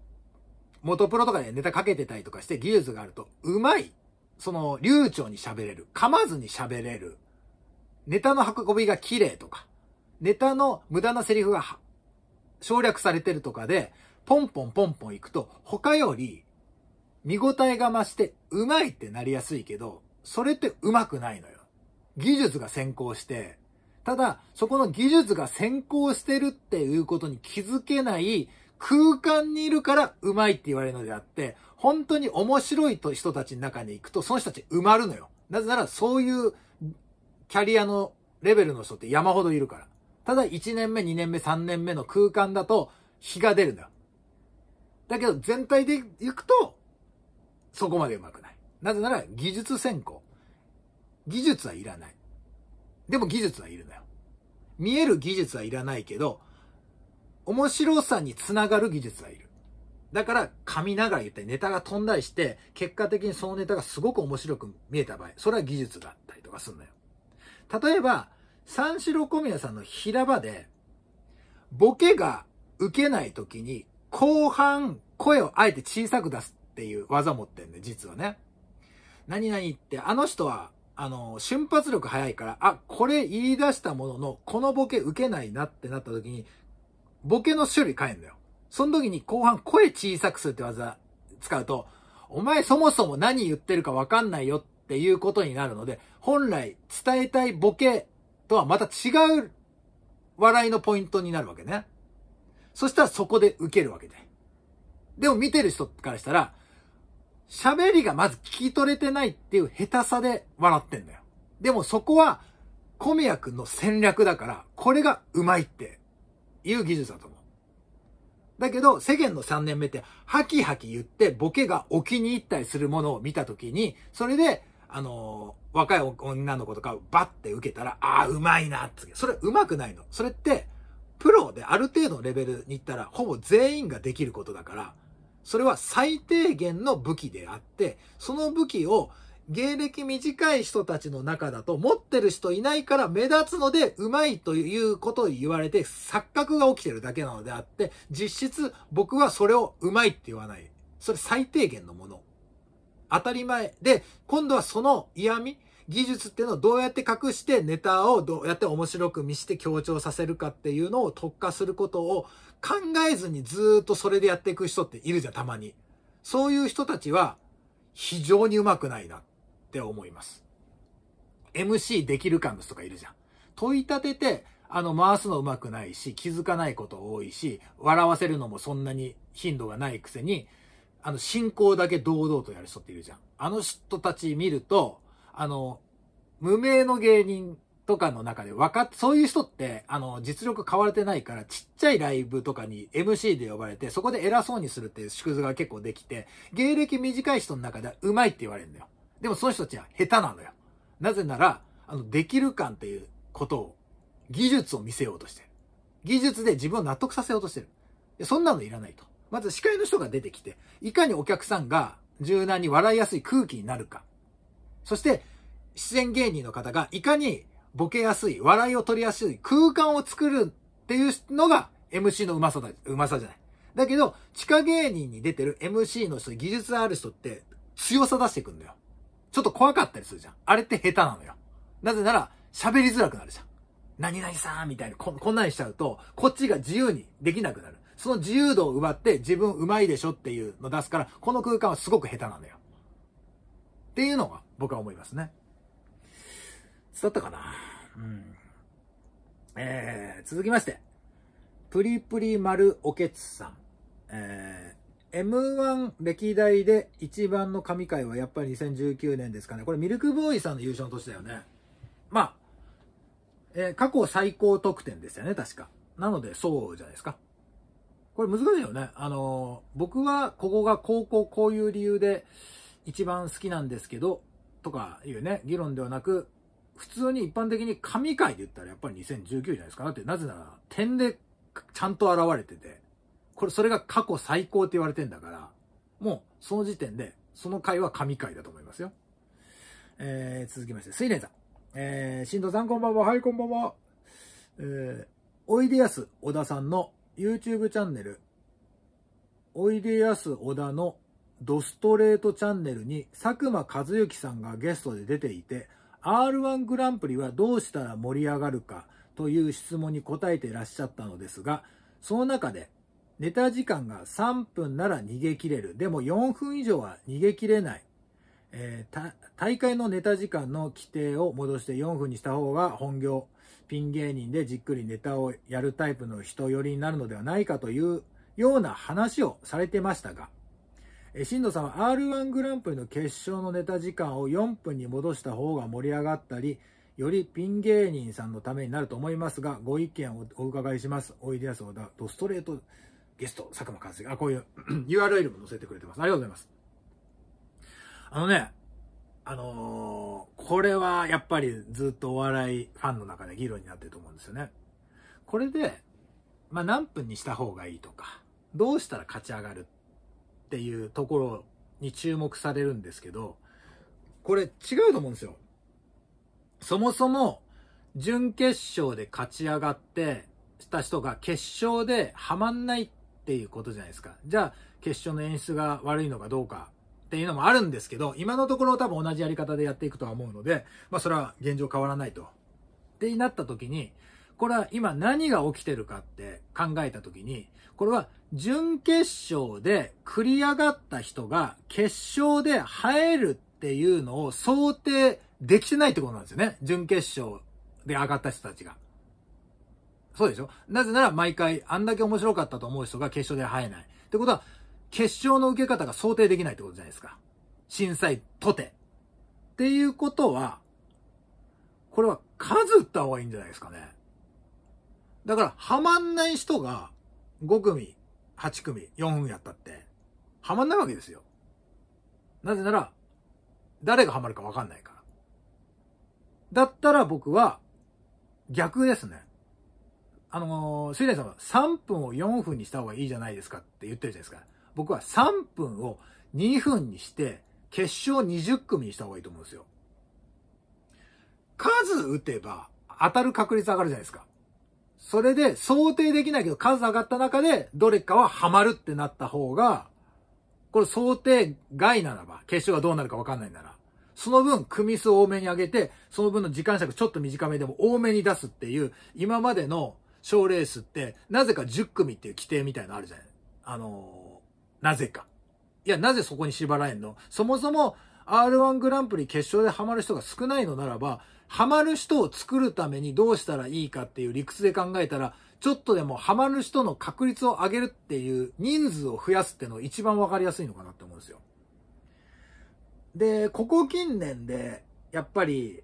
元プロとかでネタかけてたりとかして技術があると、うまい。その、流暢に喋れる。噛まずに喋れる。ネタの運びが綺麗とか、ネタの無駄なセリフが省略されてるとかで、ポンポンポンポン行くと、他より見応えが増して、うまいってなりやすいけど、それってうまくないのよ。技術が先行して、ただ、そこの技術が先行してるっていうことに気づけない空間にいるからうまいって言われるのであって、本当に面白いと人たちの中に行くと、その人たち埋まるのよ。なぜならそういうキャリアのレベルの人って山ほどいるから。ただ1年目、2年目、3年目の空間だと日が出るのよ。だけど全体で行くと、そこまでうまくない。なぜなら技術専攻。技術はいらない。でも技術はいるのよ。見える技術はいらないけど、面白さにつながる技術がいる。だから、噛みながら言ってネタが飛んだりして、結果的にそのネタがすごく面白く見えた場合、それは技術だったりとかすんだよ。例えば、三四郎小宮さんの平場で、ボケが受けない時に、後半、声をあえて小さく出すっていう技持ってんね、実はね。何々って、あの人は、あの、瞬発力早いから、あ、これ言い出したものの、このボケ受けないなってなった時に、ボケの種類変えんだよ。その時に後半声小さくするって技使うと、お前そもそも何言ってるかわかんないよっていうことになるので、本来伝えたいボケとはまた違う笑いのポイントになるわけね。そしたらそこで受けるわけで。でも見てる人からしたら、喋りがまず聞き取れてないっていう下手さで笑ってんだよ。でもそこは小宮君の戦略だから、これがうまいっていう技術だと思う。だけど、世間の3年目って、ハキハキ言って、ボケがおきに入ったりするものを見たときに、それで、あのー、若い女の子とかバッて受けたら、ああ、うまいなって。それうまくないの。それって、プロである程度のレベルに行ったら、ほぼ全員ができることだから、それは最低限の武器であって、その武器を芸歴短い人たちの中だと持ってる人いないから目立つのでうまいということを言われて錯覚が起きてるだけなのであって実質僕はそれをうまいって言わない。それ最低限のもの。当たり前。で、今度はその嫌味技術っていうのをどうやって隠してネタをどうやって面白く見して強調させるかっていうのを特化することを考えずにずっとそれでやっていく人っているじゃん、たまに。そういう人たちは非常にうまくないな。って思います。MC できる感の人がいるじゃん。問い立てて、あの、回すの上手くないし、気づかないこと多いし、笑わせるのもそんなに頻度がないくせに、あの、進行だけ堂々とやる人っているじゃん。あの人たち見ると、あの、無名の芸人とかの中で分かっ、そういう人って、あの、実力買われてないから、ちっちゃいライブとかに MC で呼ばれて、そこで偉そうにするっていう縮図が結構できて、芸歴短い人の中ではうまいって言われるんだよ。でもその人たちは下手なのよ。なぜなら、あの、できる感っていうことを、技術を見せようとしてる。技術で自分を納得させようとしてる。そんなのいらないと。まず司会の人が出てきて、いかにお客さんが柔軟に笑いやすい空気になるか。そして、出演芸人の方がいかにボケやすい、笑いを取りやすい空間を作るっていうのが MC のうまさだ、うまさじゃない。だけど、地下芸人に出てる MC の人、技術ある人って強さ出してくんだよ。ちょっと怖かったりするじゃん。あれって下手なのよ。なぜなら、喋りづらくなるじゃん。何々さんみたいな、こ、こんなんしちゃうと、こっちが自由にできなくなる。その自由度を奪って自分上手いでしょっていうの出すから、この空間はすごく下手なのよ。っていうのが僕は思いますね。伝ったかなうん。えー、続きまして。プリプリ丸おけつさん。えー、M1 歴代で一番の神回はやっぱり2019年ですかね。これミルクボーイさんの優勝の年だよね。まあ、えー、過去最高得点ですよね、確か。なので、そうじゃないですか。これ難しいよね。あのー、僕はここが高校こういう理由で一番好きなんですけど、とかいうね、議論ではなく、普通に一般的に神回で言ったらやっぱり2019じゃないですか。なってなぜなら点でちゃんと現れてて、これ、それが過去最高って言われてんだから、もう、その時点で、その回は神回だと思いますよ。えー、続きまして、水蓮さん。えー、しんさんこんばんは。はい、こんばんは。えー、おいでやす小田さんの YouTube チャンネル、おいでやす小田のドストレートチャンネルに佐久間一行さんがゲストで出ていて、R1 グランプリはどうしたら盛り上がるかという質問に答えていらっしゃったのですが、その中でネタ時間が3分なら逃げ切れる。でも4分以上は逃げ切れない。えー、大会のネタ時間の規定を戻して4分にした方が本業、ピン芸人でじっくりネタをやるタイプの人寄りになるのではないかというような話をされてましたが、えー、新藤さんは R1 グランプリの決勝のネタ時間を4分に戻した方が盛り上がったり、よりピン芸人さんのためになると思いますが、ご意見をお伺いします。おいでやす小田、ドストレートゲスト、佐久間和之。あ、こういう URL も載せてくれてます。ありがとうございます。あのね、あのー、これはやっぱりずっとお笑いファンの中で議論になってると思うんですよね。これで、まあ何分にした方がいいとか、どうしたら勝ち上がるっていうところに注目されるんですけど、これ違うと思うんですよ。そもそも、準決勝で勝ち上がってした人が決勝でハマんないっっていうことじゃないですか。じゃあ、決勝の演出が悪いのかどうかっていうのもあるんですけど、今のところ多分同じやり方でやっていくとは思うので、まあそれは現状変わらないと。ってなった時に、これは今何が起きてるかって考えた時に、これは準決勝で繰り上がった人が決勝で入るっていうのを想定できてないってことなんですよね。準決勝で上がった人たちが。そうでしょなぜなら毎回あんだけ面白かったと思う人が決勝で入えない。ってことは、決勝の受け方が想定できないってことじゃないですか。震災とて。っていうことは、これは数打った方がいいんじゃないですかね。だから、ハマんない人が5組、8組、4分やったって、ハマんないわけですよ。なぜなら、誰がハマるかわかんないから。だったら僕は、逆ですね。あのー、水谷さんは3分を4分にした方がいいじゃないですかって言ってるじゃないですか。僕は3分を2分にして、決勝20組にした方がいいと思うんですよ。数打てば当たる確率上がるじゃないですか。それで想定できないけど数上がった中でどれかはハマるってなった方が、これ想定外ならば、決勝がどうなるかわかんないなら、その分組数多めに上げて、その分の時間尺ちょっと短めでも多めに出すっていう、今までの賞レースって、なぜか10組っていう規定みたいのあるじゃないあのー、なぜか。いや、なぜそこに縛られんのそもそも R1 グランプリ決勝でハマる人が少ないのならば、ハマる人を作るためにどうしたらいいかっていう理屈で考えたら、ちょっとでもハマる人の確率を上げるっていう人数を増やすっていうのが一番わかりやすいのかなって思うんですよ。で、ここ近年で、やっぱり、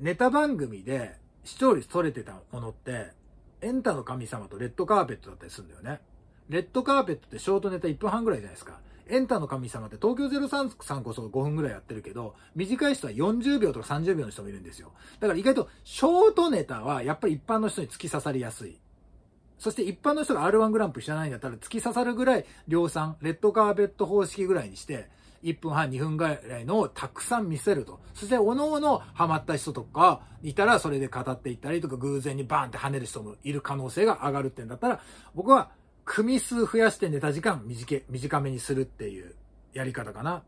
ネタ番組で視聴率取れてたものって、エンタの神様とレッドカーペットだったりするんだよね。レッドカーペットってショートネタ1分半ぐらいじゃないですか。エンタの神様って東京03さんこそ5分ぐらいやってるけど、短い人は40秒とか30秒の人もいるんですよ。だから意外とショートネタはやっぱり一般の人に突き刺さりやすい。そして一般の人が R1 グランプリ知らないんだったら突き刺さるぐらい量産、レッドカーペット方式ぐらいにして、1分半、2分ぐらいのをたくさん見せると。そして、おのおのハマった人とか、いたらそれで語っていったりとか、偶然にバーンって跳ねる人もいる可能性が上がるってんだったら、僕は、組数増やしてネタ時間短短めにするっていうやり方かな。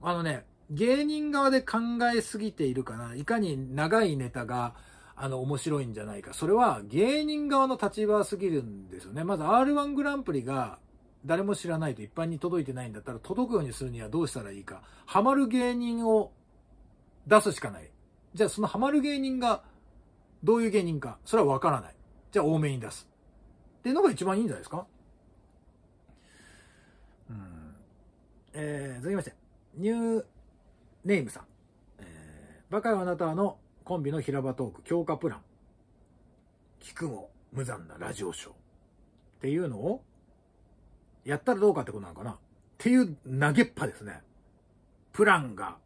あのね、芸人側で考えすぎているかな。いかに長いネタが、あの、面白いんじゃないか。それは芸人側の立場すぎるんですよね。まず R1 グランプリが誰も知らないと一般に届いてないんだったら届くようにするにはどうしたらいいか。ハマる芸人を出すしかない。じゃあそのハマる芸人がどういう芸人か、それはわからない。じゃあ多めに出す。っていうのが一番いいんじゃないですかうん。えー、続きまして、ニューネームさん。えー、バカよあなたのコンビの平場トーク強化プラン。聞くも無残なラジオショー。っていうのをやったらどうかってことなのかなっていう投げっぱですね。プランが、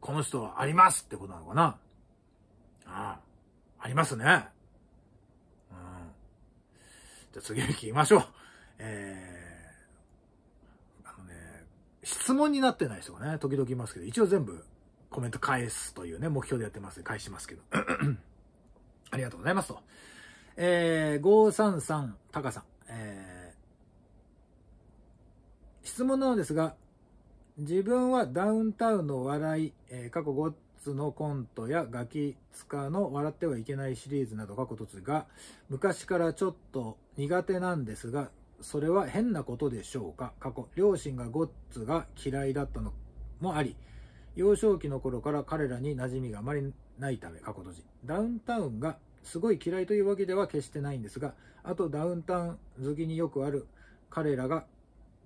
この人はありますってことなのかなああ、ありますね。うん。じゃあ次聞きましょう。えー、あのね、質問になってない人がね、時々いますけど、一応全部コメント返すというね、目標でやってます、返しますけど。ありがとうございますと。えー、533、タカさん。質問なのですが、自分はダウンタウンの笑い、えー、過去5つのコントやガキツカの笑ってはいけないシリーズなど過去突が、昔からちょっと苦手なんですが、それは変なことでしょうか過去、両親がゴッツが嫌いだったのもあり、幼少期の頃から彼らに馴染みがあまりないため、過去とじ。ダウンタウンがすごい嫌いというわけでは決してないんですが、あとダウンタウン好きによくある彼らが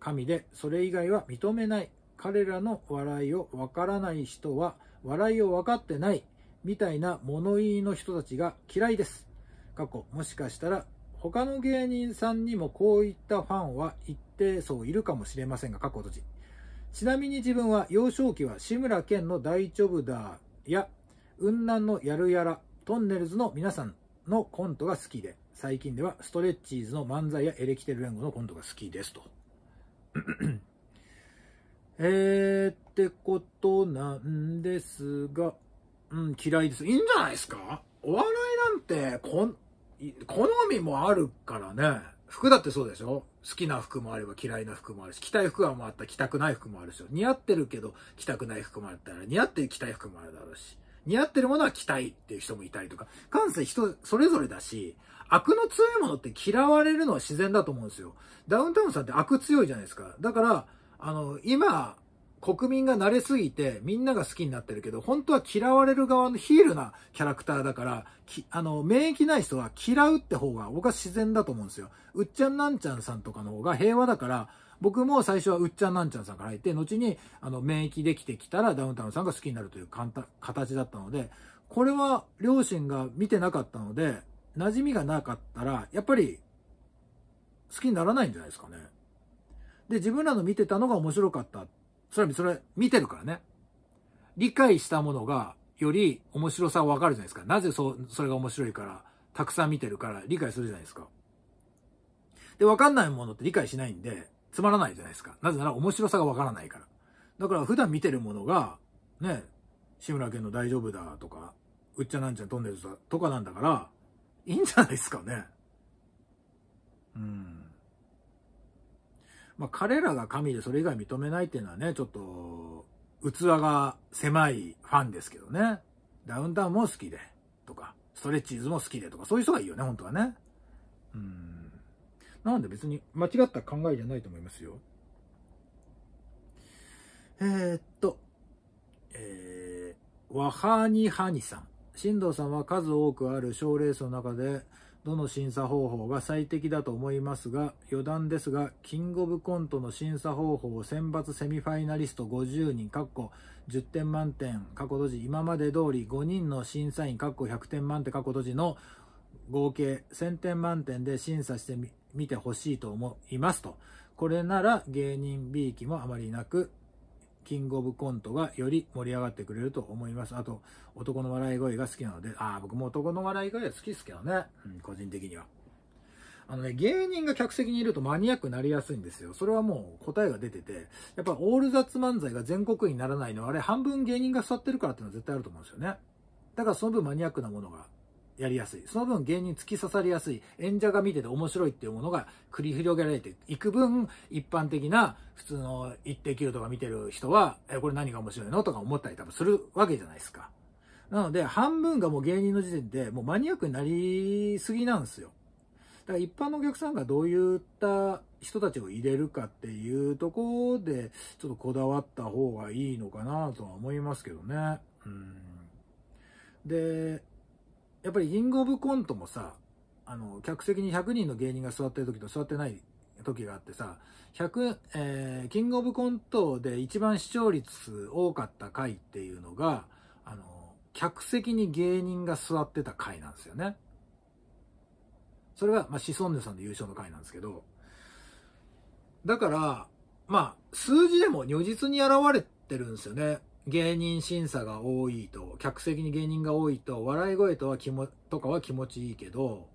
神で、それ以外は認めない。彼らの笑いをわからない人は、笑いを分かってない。みたいな物言いの人たちが嫌いです。過去、もしかしたら、他の芸人さんにもこういったファンは一定層いるかもしれませんが、過去とじ。ちなみに自分は幼少期は志村けんの大丈夫だや、雲南のやるやら、トンネルズの皆さんのコントが好きで、最近ではストレッチーズの漫才やエレキテル連合のコントが好きですと。えー、ってことなんですが、うん、嫌いです。いいんじゃないですかお笑いなんて、こん、好みもあるからね。服だってそうでしょ好きな服もあれば嫌いな服もあるし、着たい服はもあった着たくない服もあるし、似合ってるけど着たくない服もあったら、似合ってる着たい服もあるだろうし、似合ってるものは着たいっていう人もいたりとか、感性人それぞれだし、悪の強いものって嫌われるのは自然だと思うんですよ。ダウンタウンさんって悪強いじゃないですか。だから、あの、今、国民が慣れすぎて、みんなが好きになってるけど、本当は嫌われる側のヒールなキャラクターだから、あの、免疫ない人は嫌うって方が、僕は自然だと思うんですよ。うっちゃんなんちゃんさんとかの方が平和だから、僕も最初はうっちゃんなんちゃんさんから入って、後に、あの、免疫できてきたらダウンタウンさんが好きになるという形だったので、これは両親が見てなかったので、馴染みがなかったら、やっぱり好きにならないんじゃないですかね。で、自分らの見てたのが面白かった。それは、それ見てるからね。理解したものがより面白さわかるじゃないですか。なぜそう、それが面白いから、たくさん見てるから理解するじゃないですか。で、わかんないものって理解しないんで、つまらないじゃないですか。なぜなら面白さがわからないから。だから普段見てるものが、ね、志村けんの大丈夫だとか、うっちゃなんちゃとんねるとかなんだから、いいんじゃないですかね。うん。まあ、彼らが神でそれ以外認めないっていうのはね、ちょっと、器が狭いファンですけどね。ダウンタウンも好きで、とか、ストレッチーズも好きでとか、そういう人がいいよね、本当はね。うん。なんで別に間違った考えじゃないと思いますよ。えー、っと、えー、ワハニハニさん。新藤さんは数多くある賞レースの中で、どの審査方法が最適だと思いますが、余談ですが、キングオブコントの審査方法を選抜セミファイナリスト50人、かっこ10点満点、過去閉じ、今まで通り5人の審査員、かっこ100点満点、過去閉じの合計1000点満点で審査してみてほしいと思いますと。これなら芸人 B 期もあまりなく、キングオブコントがより盛り上がってくれると思います。あと、男の笑い声が好きなので、ああ、僕も男の笑い声は好きですけどね。うん、個人的には。あのね、芸人が客席にいるとマニアックになりやすいんですよ。それはもう答えが出てて、やっぱオール雑漫才が全国にならないのは、あれ半分芸人が座ってるからっていうのは絶対あると思うんですよね。だからその分マニアックなものがやりやすい。その分芸人突き刺さりやすい。演者が見てて面白いっていうものが繰り広げられていく分、一般的な普通の一定級とか見てる人は、え、これ何が面白いのとか思ったり多分するわけじゃないですか。なので、半分がもう芸人の時点でもうマニアックになりすぎなんですよ。だから一般のお客さんがどういった人たちを入れるかっていうところで、ちょっとこだわった方がいいのかなとは思いますけどね。うん。で、やっぱりキングオブコントもさ、あの、客席に100人の芸人が座ってる時と座ってない時があってさ、100、えー、キングオブコントで一番視聴率多かった回っていうのが、あの、客席に芸人が座ってた回なんですよね。それが、まあ、シソンヌさんの優勝の回なんですけど、だから、まあ、数字でも如実に現れてるんですよね。芸人審査が多いと、客席に芸人が多いと、笑い声とは気もとかは気持ちいいけど、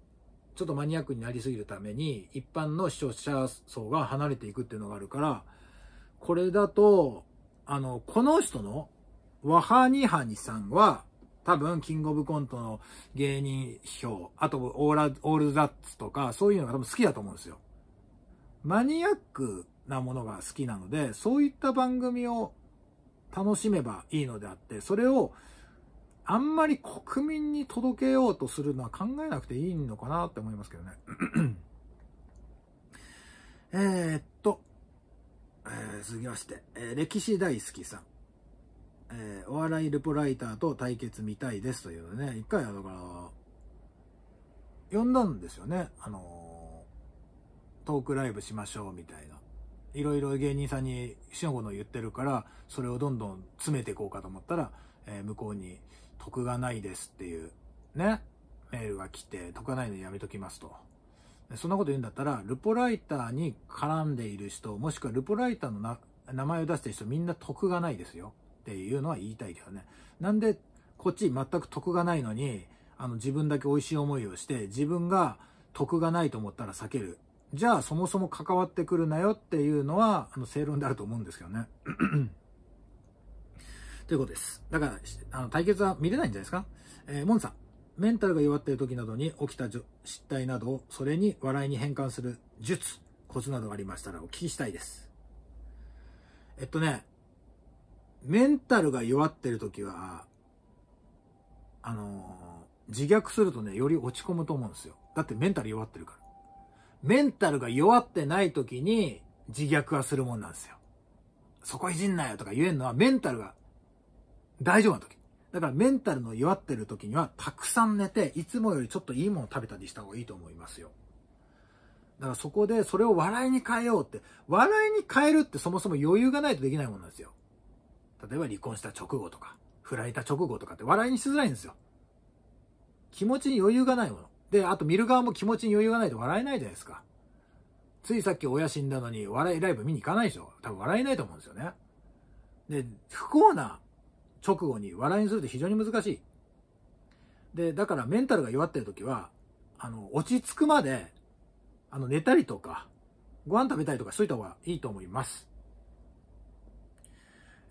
ちょっとマニアックになりすぎるために、一般の視聴者層が離れていくっていうのがあるから、これだと、あの、この人の、ワハニハニさんは、多分、キングオブコントの芸人票、あと、オーラ、オールザッツとか、そういうのが多分好きだと思うんですよ。マニアックなものが好きなので、そういった番組を楽しめばいいのであって、それをあんまり国民に届けようとするのは考えなくていいのかなって思いますけどね。えー、っと、えー、続きまして、えー、歴史大好きさん。えー、お笑いルポライターと対決見たいですというのね、一回はだから、呼んだんですよね。あのー、トークライブしましょうみたいいろいろ芸人さんにしのごの言ってるから、それをどんどん詰めていこうかと思ったら、えー、向こうに、得がないですっていう、ね、メールが来て、得がないのでやめときますと。そんなこと言うんだったら、ルポライターに絡んでいる人、もしくはルポライターの名前を出してる人、みんな得がないですよっていうのは言いたいけどね。なんで、こっち全く得がないのに、あの、自分だけ美味しい思いをして、自分が得がないと思ったら避ける。じゃあそもそも関わってくるなよっていうのは、あの、正論であると思うんですけどね。ということです。だから、あの、対決は見れないんじゃないですかえー、モンさん。メンタルが弱っている時などに起きた失態などを、それに笑いに変換する術、コツなどありましたらお聞きしたいです。えっとね、メンタルが弱ってる時は、あのー、自虐するとね、より落ち込むと思うんですよ。だってメンタル弱ってるから。メンタルが弱ってない時に自虐はするもんなんですよ。そこいじんなよとか言えんのはメンタルが大丈夫な時。だからメンタルの弱ってる時にはたくさん寝て、いつもよりちょっといいもの食べたりした方がいいと思いますよ。だからそこでそれを笑いに変えようって、笑いに変えるってそもそも余裕がないとできないもんなんですよ。例えば離婚した直後とか、振られた直後とかって笑いにしづらいんですよ。気持ちに余裕がないもの。で、あと見る側も気持ちに余裕がないと笑えないじゃないですか。ついさっき親死んだのに笑いライブ見に行かないでしょ多分笑えないと思うんですよね。で、不幸な直後に笑いにするって非常に難しい。で、だからメンタルが弱ってる時は、あの、落ち着くまで、あの、寝たりとか、ご飯食べたりとかしといた方がいいと思います。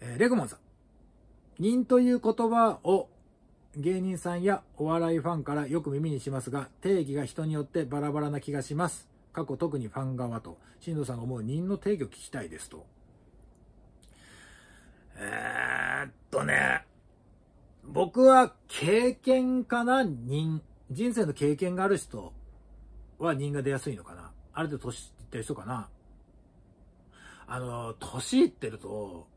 えー、レグモンさん。人という言葉を芸人さんやお笑いファンからよく耳にしますが、定義が人によってバラバラな気がします。過去特にファン側と、進藤さんが思う人の定義を聞きたいですと。えー、っとね、僕は経験かな人。人生の経験がある人は人が出やすいのかな。ある程度年いってる人かな。あの、年いってると、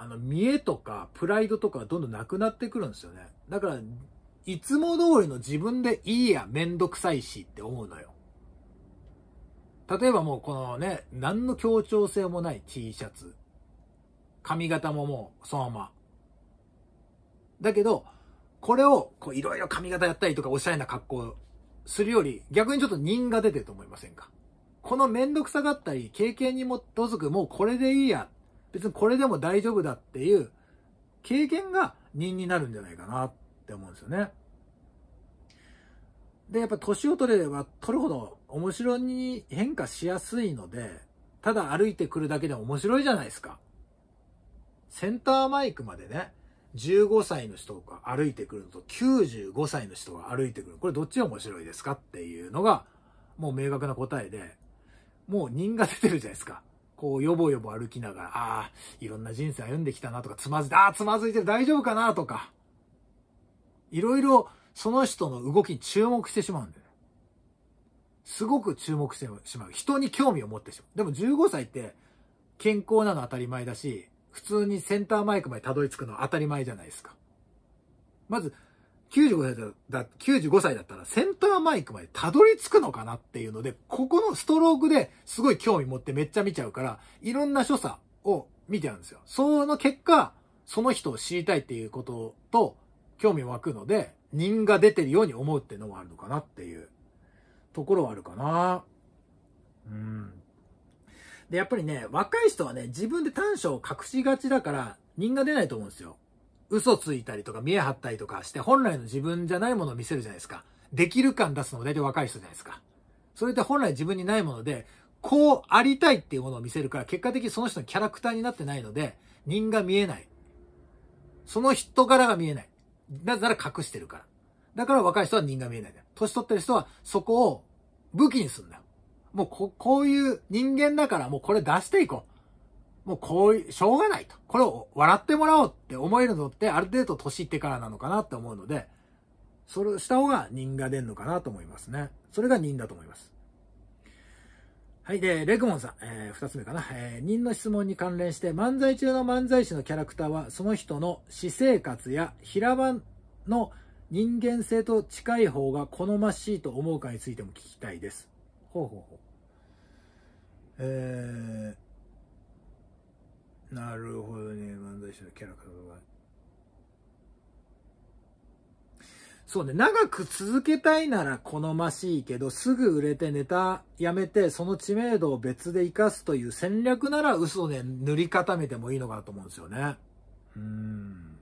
あの、見栄とか、プライドとかどんどんなくなってくるんですよね。だから、いつも通りの自分でいいや、めんどくさいしって思うのよ。例えばもうこのね、何の協調性もない T シャツ。髪型ももうそのまま。だけど、これをこういろいろ髪型やったりとかおしゃれな格好するより、逆にちょっと人が出てると思いませんかこのめんどくさがったり、経験に基づくもうこれでいいや別にこれでも大丈夫だっていう経験が人になるんじゃないかなって思うんですよね。で、やっぱ年を取れれば取るほど面白に変化しやすいので、ただ歩いてくるだけで面白いじゃないですか。センターマイクまでね、15歳の人が歩いてくるのと95歳の人が歩いてくる。これどっちが面白いですかっていうのが、もう明確な答えで、もう人が出てるじゃないですか。こう、よぼよぼ歩きながら、ああ、いろんな人生歩んできたなとか、つまずいて、ああ、つまずいてる、大丈夫かなとか、いろいろ、その人の動きに注目してしまうんだよね。すごく注目してしまう。人に興味を持ってしまう。でも15歳って、健康なの当たり前だし、普通にセンターマイクまでたどり着くのは当たり前じゃないですか。まず、95歳だ、95歳だったらセンターマイクまでたどり着くのかなっていうので、ここのストロークですごい興味持ってめっちゃ見ちゃうから、いろんな所作を見てるんですよ。その結果、その人を知りたいっていうことと興味湧くので、人が出てるように思うっていうのもあるのかなっていうところはあるかな。うん。で、やっぱりね、若い人はね、自分で短所を隠しがちだから、人が出ないと思うんですよ。嘘ついたりとか見え張ったりとかして、本来の自分じゃないものを見せるじゃないですか。できる感出すのも大体若い人じゃないですか。それって本来自分にないもので、こうありたいっていうものを見せるから、結果的にその人のキャラクターになってないので、人が見えない。その人柄が見えない。なぜなら隠してるから。だから若い人は人が見えないんだよ。年取ってる人はそこを武器にするんだよ。もうこ、こういう人間だからもうこれ出していこもうこういう、しょうがないと。これを笑ってもらおうって思えるのってある程度年いってからなのかなって思うので、それをした方が人が出んのかなと思いますね。それが人だと思います。はい。で、レクモンさん、えー、二つ目かな。えー、人の質問に関連して、漫才中の漫才師のキャラクターは、その人の私生活や平場の人間性と近い方が好ましいと思うかについても聞きたいです。ほうほうほう。えーしょう、キャラクターの場合。そうね、長く続けたいなら好ましいけど、すぐ売れてネタやめて、その知名度を別で活かすという戦略なら嘘で、ね、塗り固めてもいいのかなと思うんですよね。うん。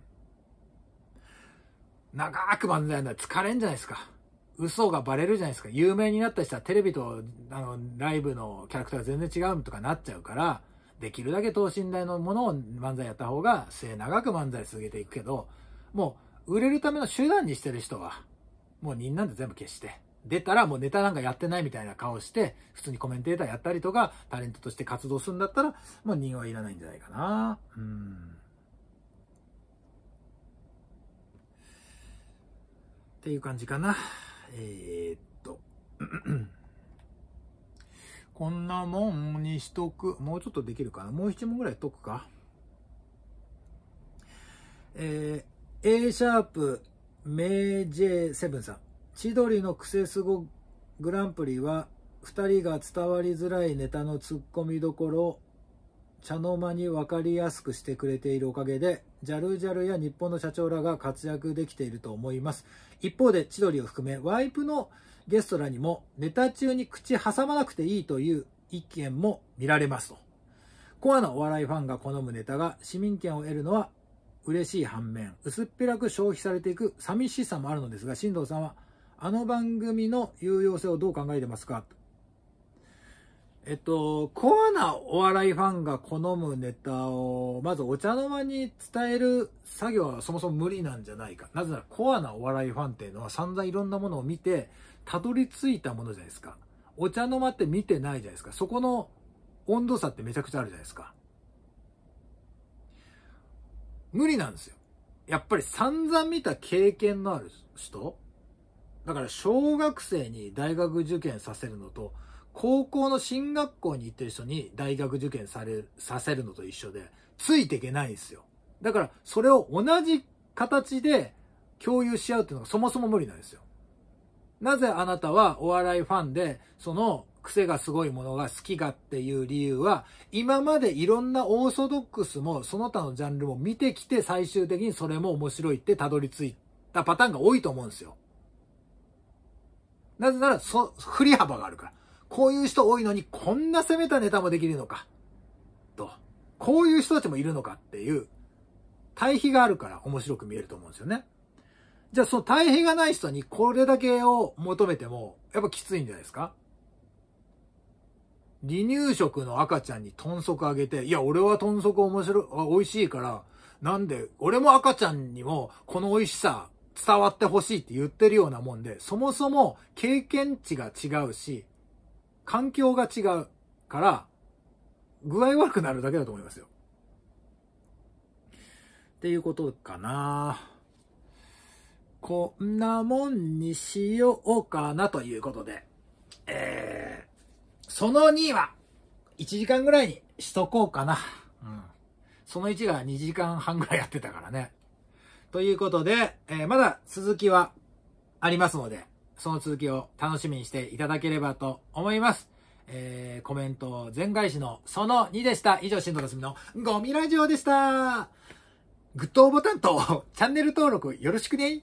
長く漫才なら疲れんじゃないですか。嘘がバレるじゃないですか。有名になった人はテレビとあのライブのキャラクターが全然違うとかなっちゃうから、できるだけ等身大のものを漫才やった方が末長く漫才続けていくけど、もう売れるための手段にしてる人は、もうみんなで全部消して、出たらもうネタなんかやってないみたいな顔して、普通にコメンテーターやったりとか、タレントとして活動するんだったら、もう人はいらないんじゃないかな。うん。っていう感じかな。えー、っと。こんなもんにしとく。もうちょっとできるかな。もう1問ぐらい解くか。えー、A シャープ、メイジェセブンさん。千鳥のクセスゴグランプリは、2人が伝わりづらいネタのツッコミどころ茶の間に分かりやすくしてくれているおかげで、ジャルジャルや日本の社長らが活躍できていると思います。一方で、千鳥を含め、ワイプのゲストらにもネタ中に口挟まなくていいという意見も見られますと。コアなお笑いファンが好むネタが市民権を得るのは嬉しい反面、薄っぺらく消費されていく寂しさもあるのですが、新藤さんは、あの番組の有用性をどう考えてますかえっと、コアなお笑いファンが好むネタを、まずお茶の間に伝える作業はそもそも無理なんじゃないか。なぜならコアなお笑いファンっていうのは散々いろんなものを見て、たどり着いたものじゃないですか。お茶の間って見てないじゃないですか。そこの温度差ってめちゃくちゃあるじゃないですか。無理なんですよ。やっぱり散々見た経験のある人だから小学生に大学受験させるのと、高校の進学校に行ってる人に大学受験される、させるのと一緒で、ついていけないんですよ。だから、それを同じ形で共有し合うっていうのがそもそも無理なんですよ。なぜあなたはお笑いファンで、その癖がすごいものが好きかっていう理由は、今までいろんなオーソドックスも、その他のジャンルも見てきて、最終的にそれも面白いってたどり着いたパターンが多いと思うんですよ。なぜなら、そ、振り幅があるから。こういう人多いのに、こんな攻めたネタもできるのか。と。こういう人たちもいるのかっていう、対比があるから面白く見えると思うんですよね。じゃあその大変がない人にこれだけを求めても、やっぱきついんじゃないですか離乳食の赤ちゃんに豚足あげて、いや、俺は豚足面白い、美味しいから、なんで、俺も赤ちゃんにもこの美味しさ伝わってほしいって言ってるようなもんで、そもそも経験値が違うし、環境が違うから、具合悪くなるだけだと思いますよ。っていうことかなこんなもんにしようかなということで、えー、その2は、1時間ぐらいにしとこうかな。うん。その1が2時間半ぐらいやってたからね。ということで、えー、まだ続きはありますので、その続きを楽しみにしていただければと思います。えー、コメント全返しのその2でした。以上、新藤すみのゴミラジオでした。グッドボタンとチャンネル登録よろしくね。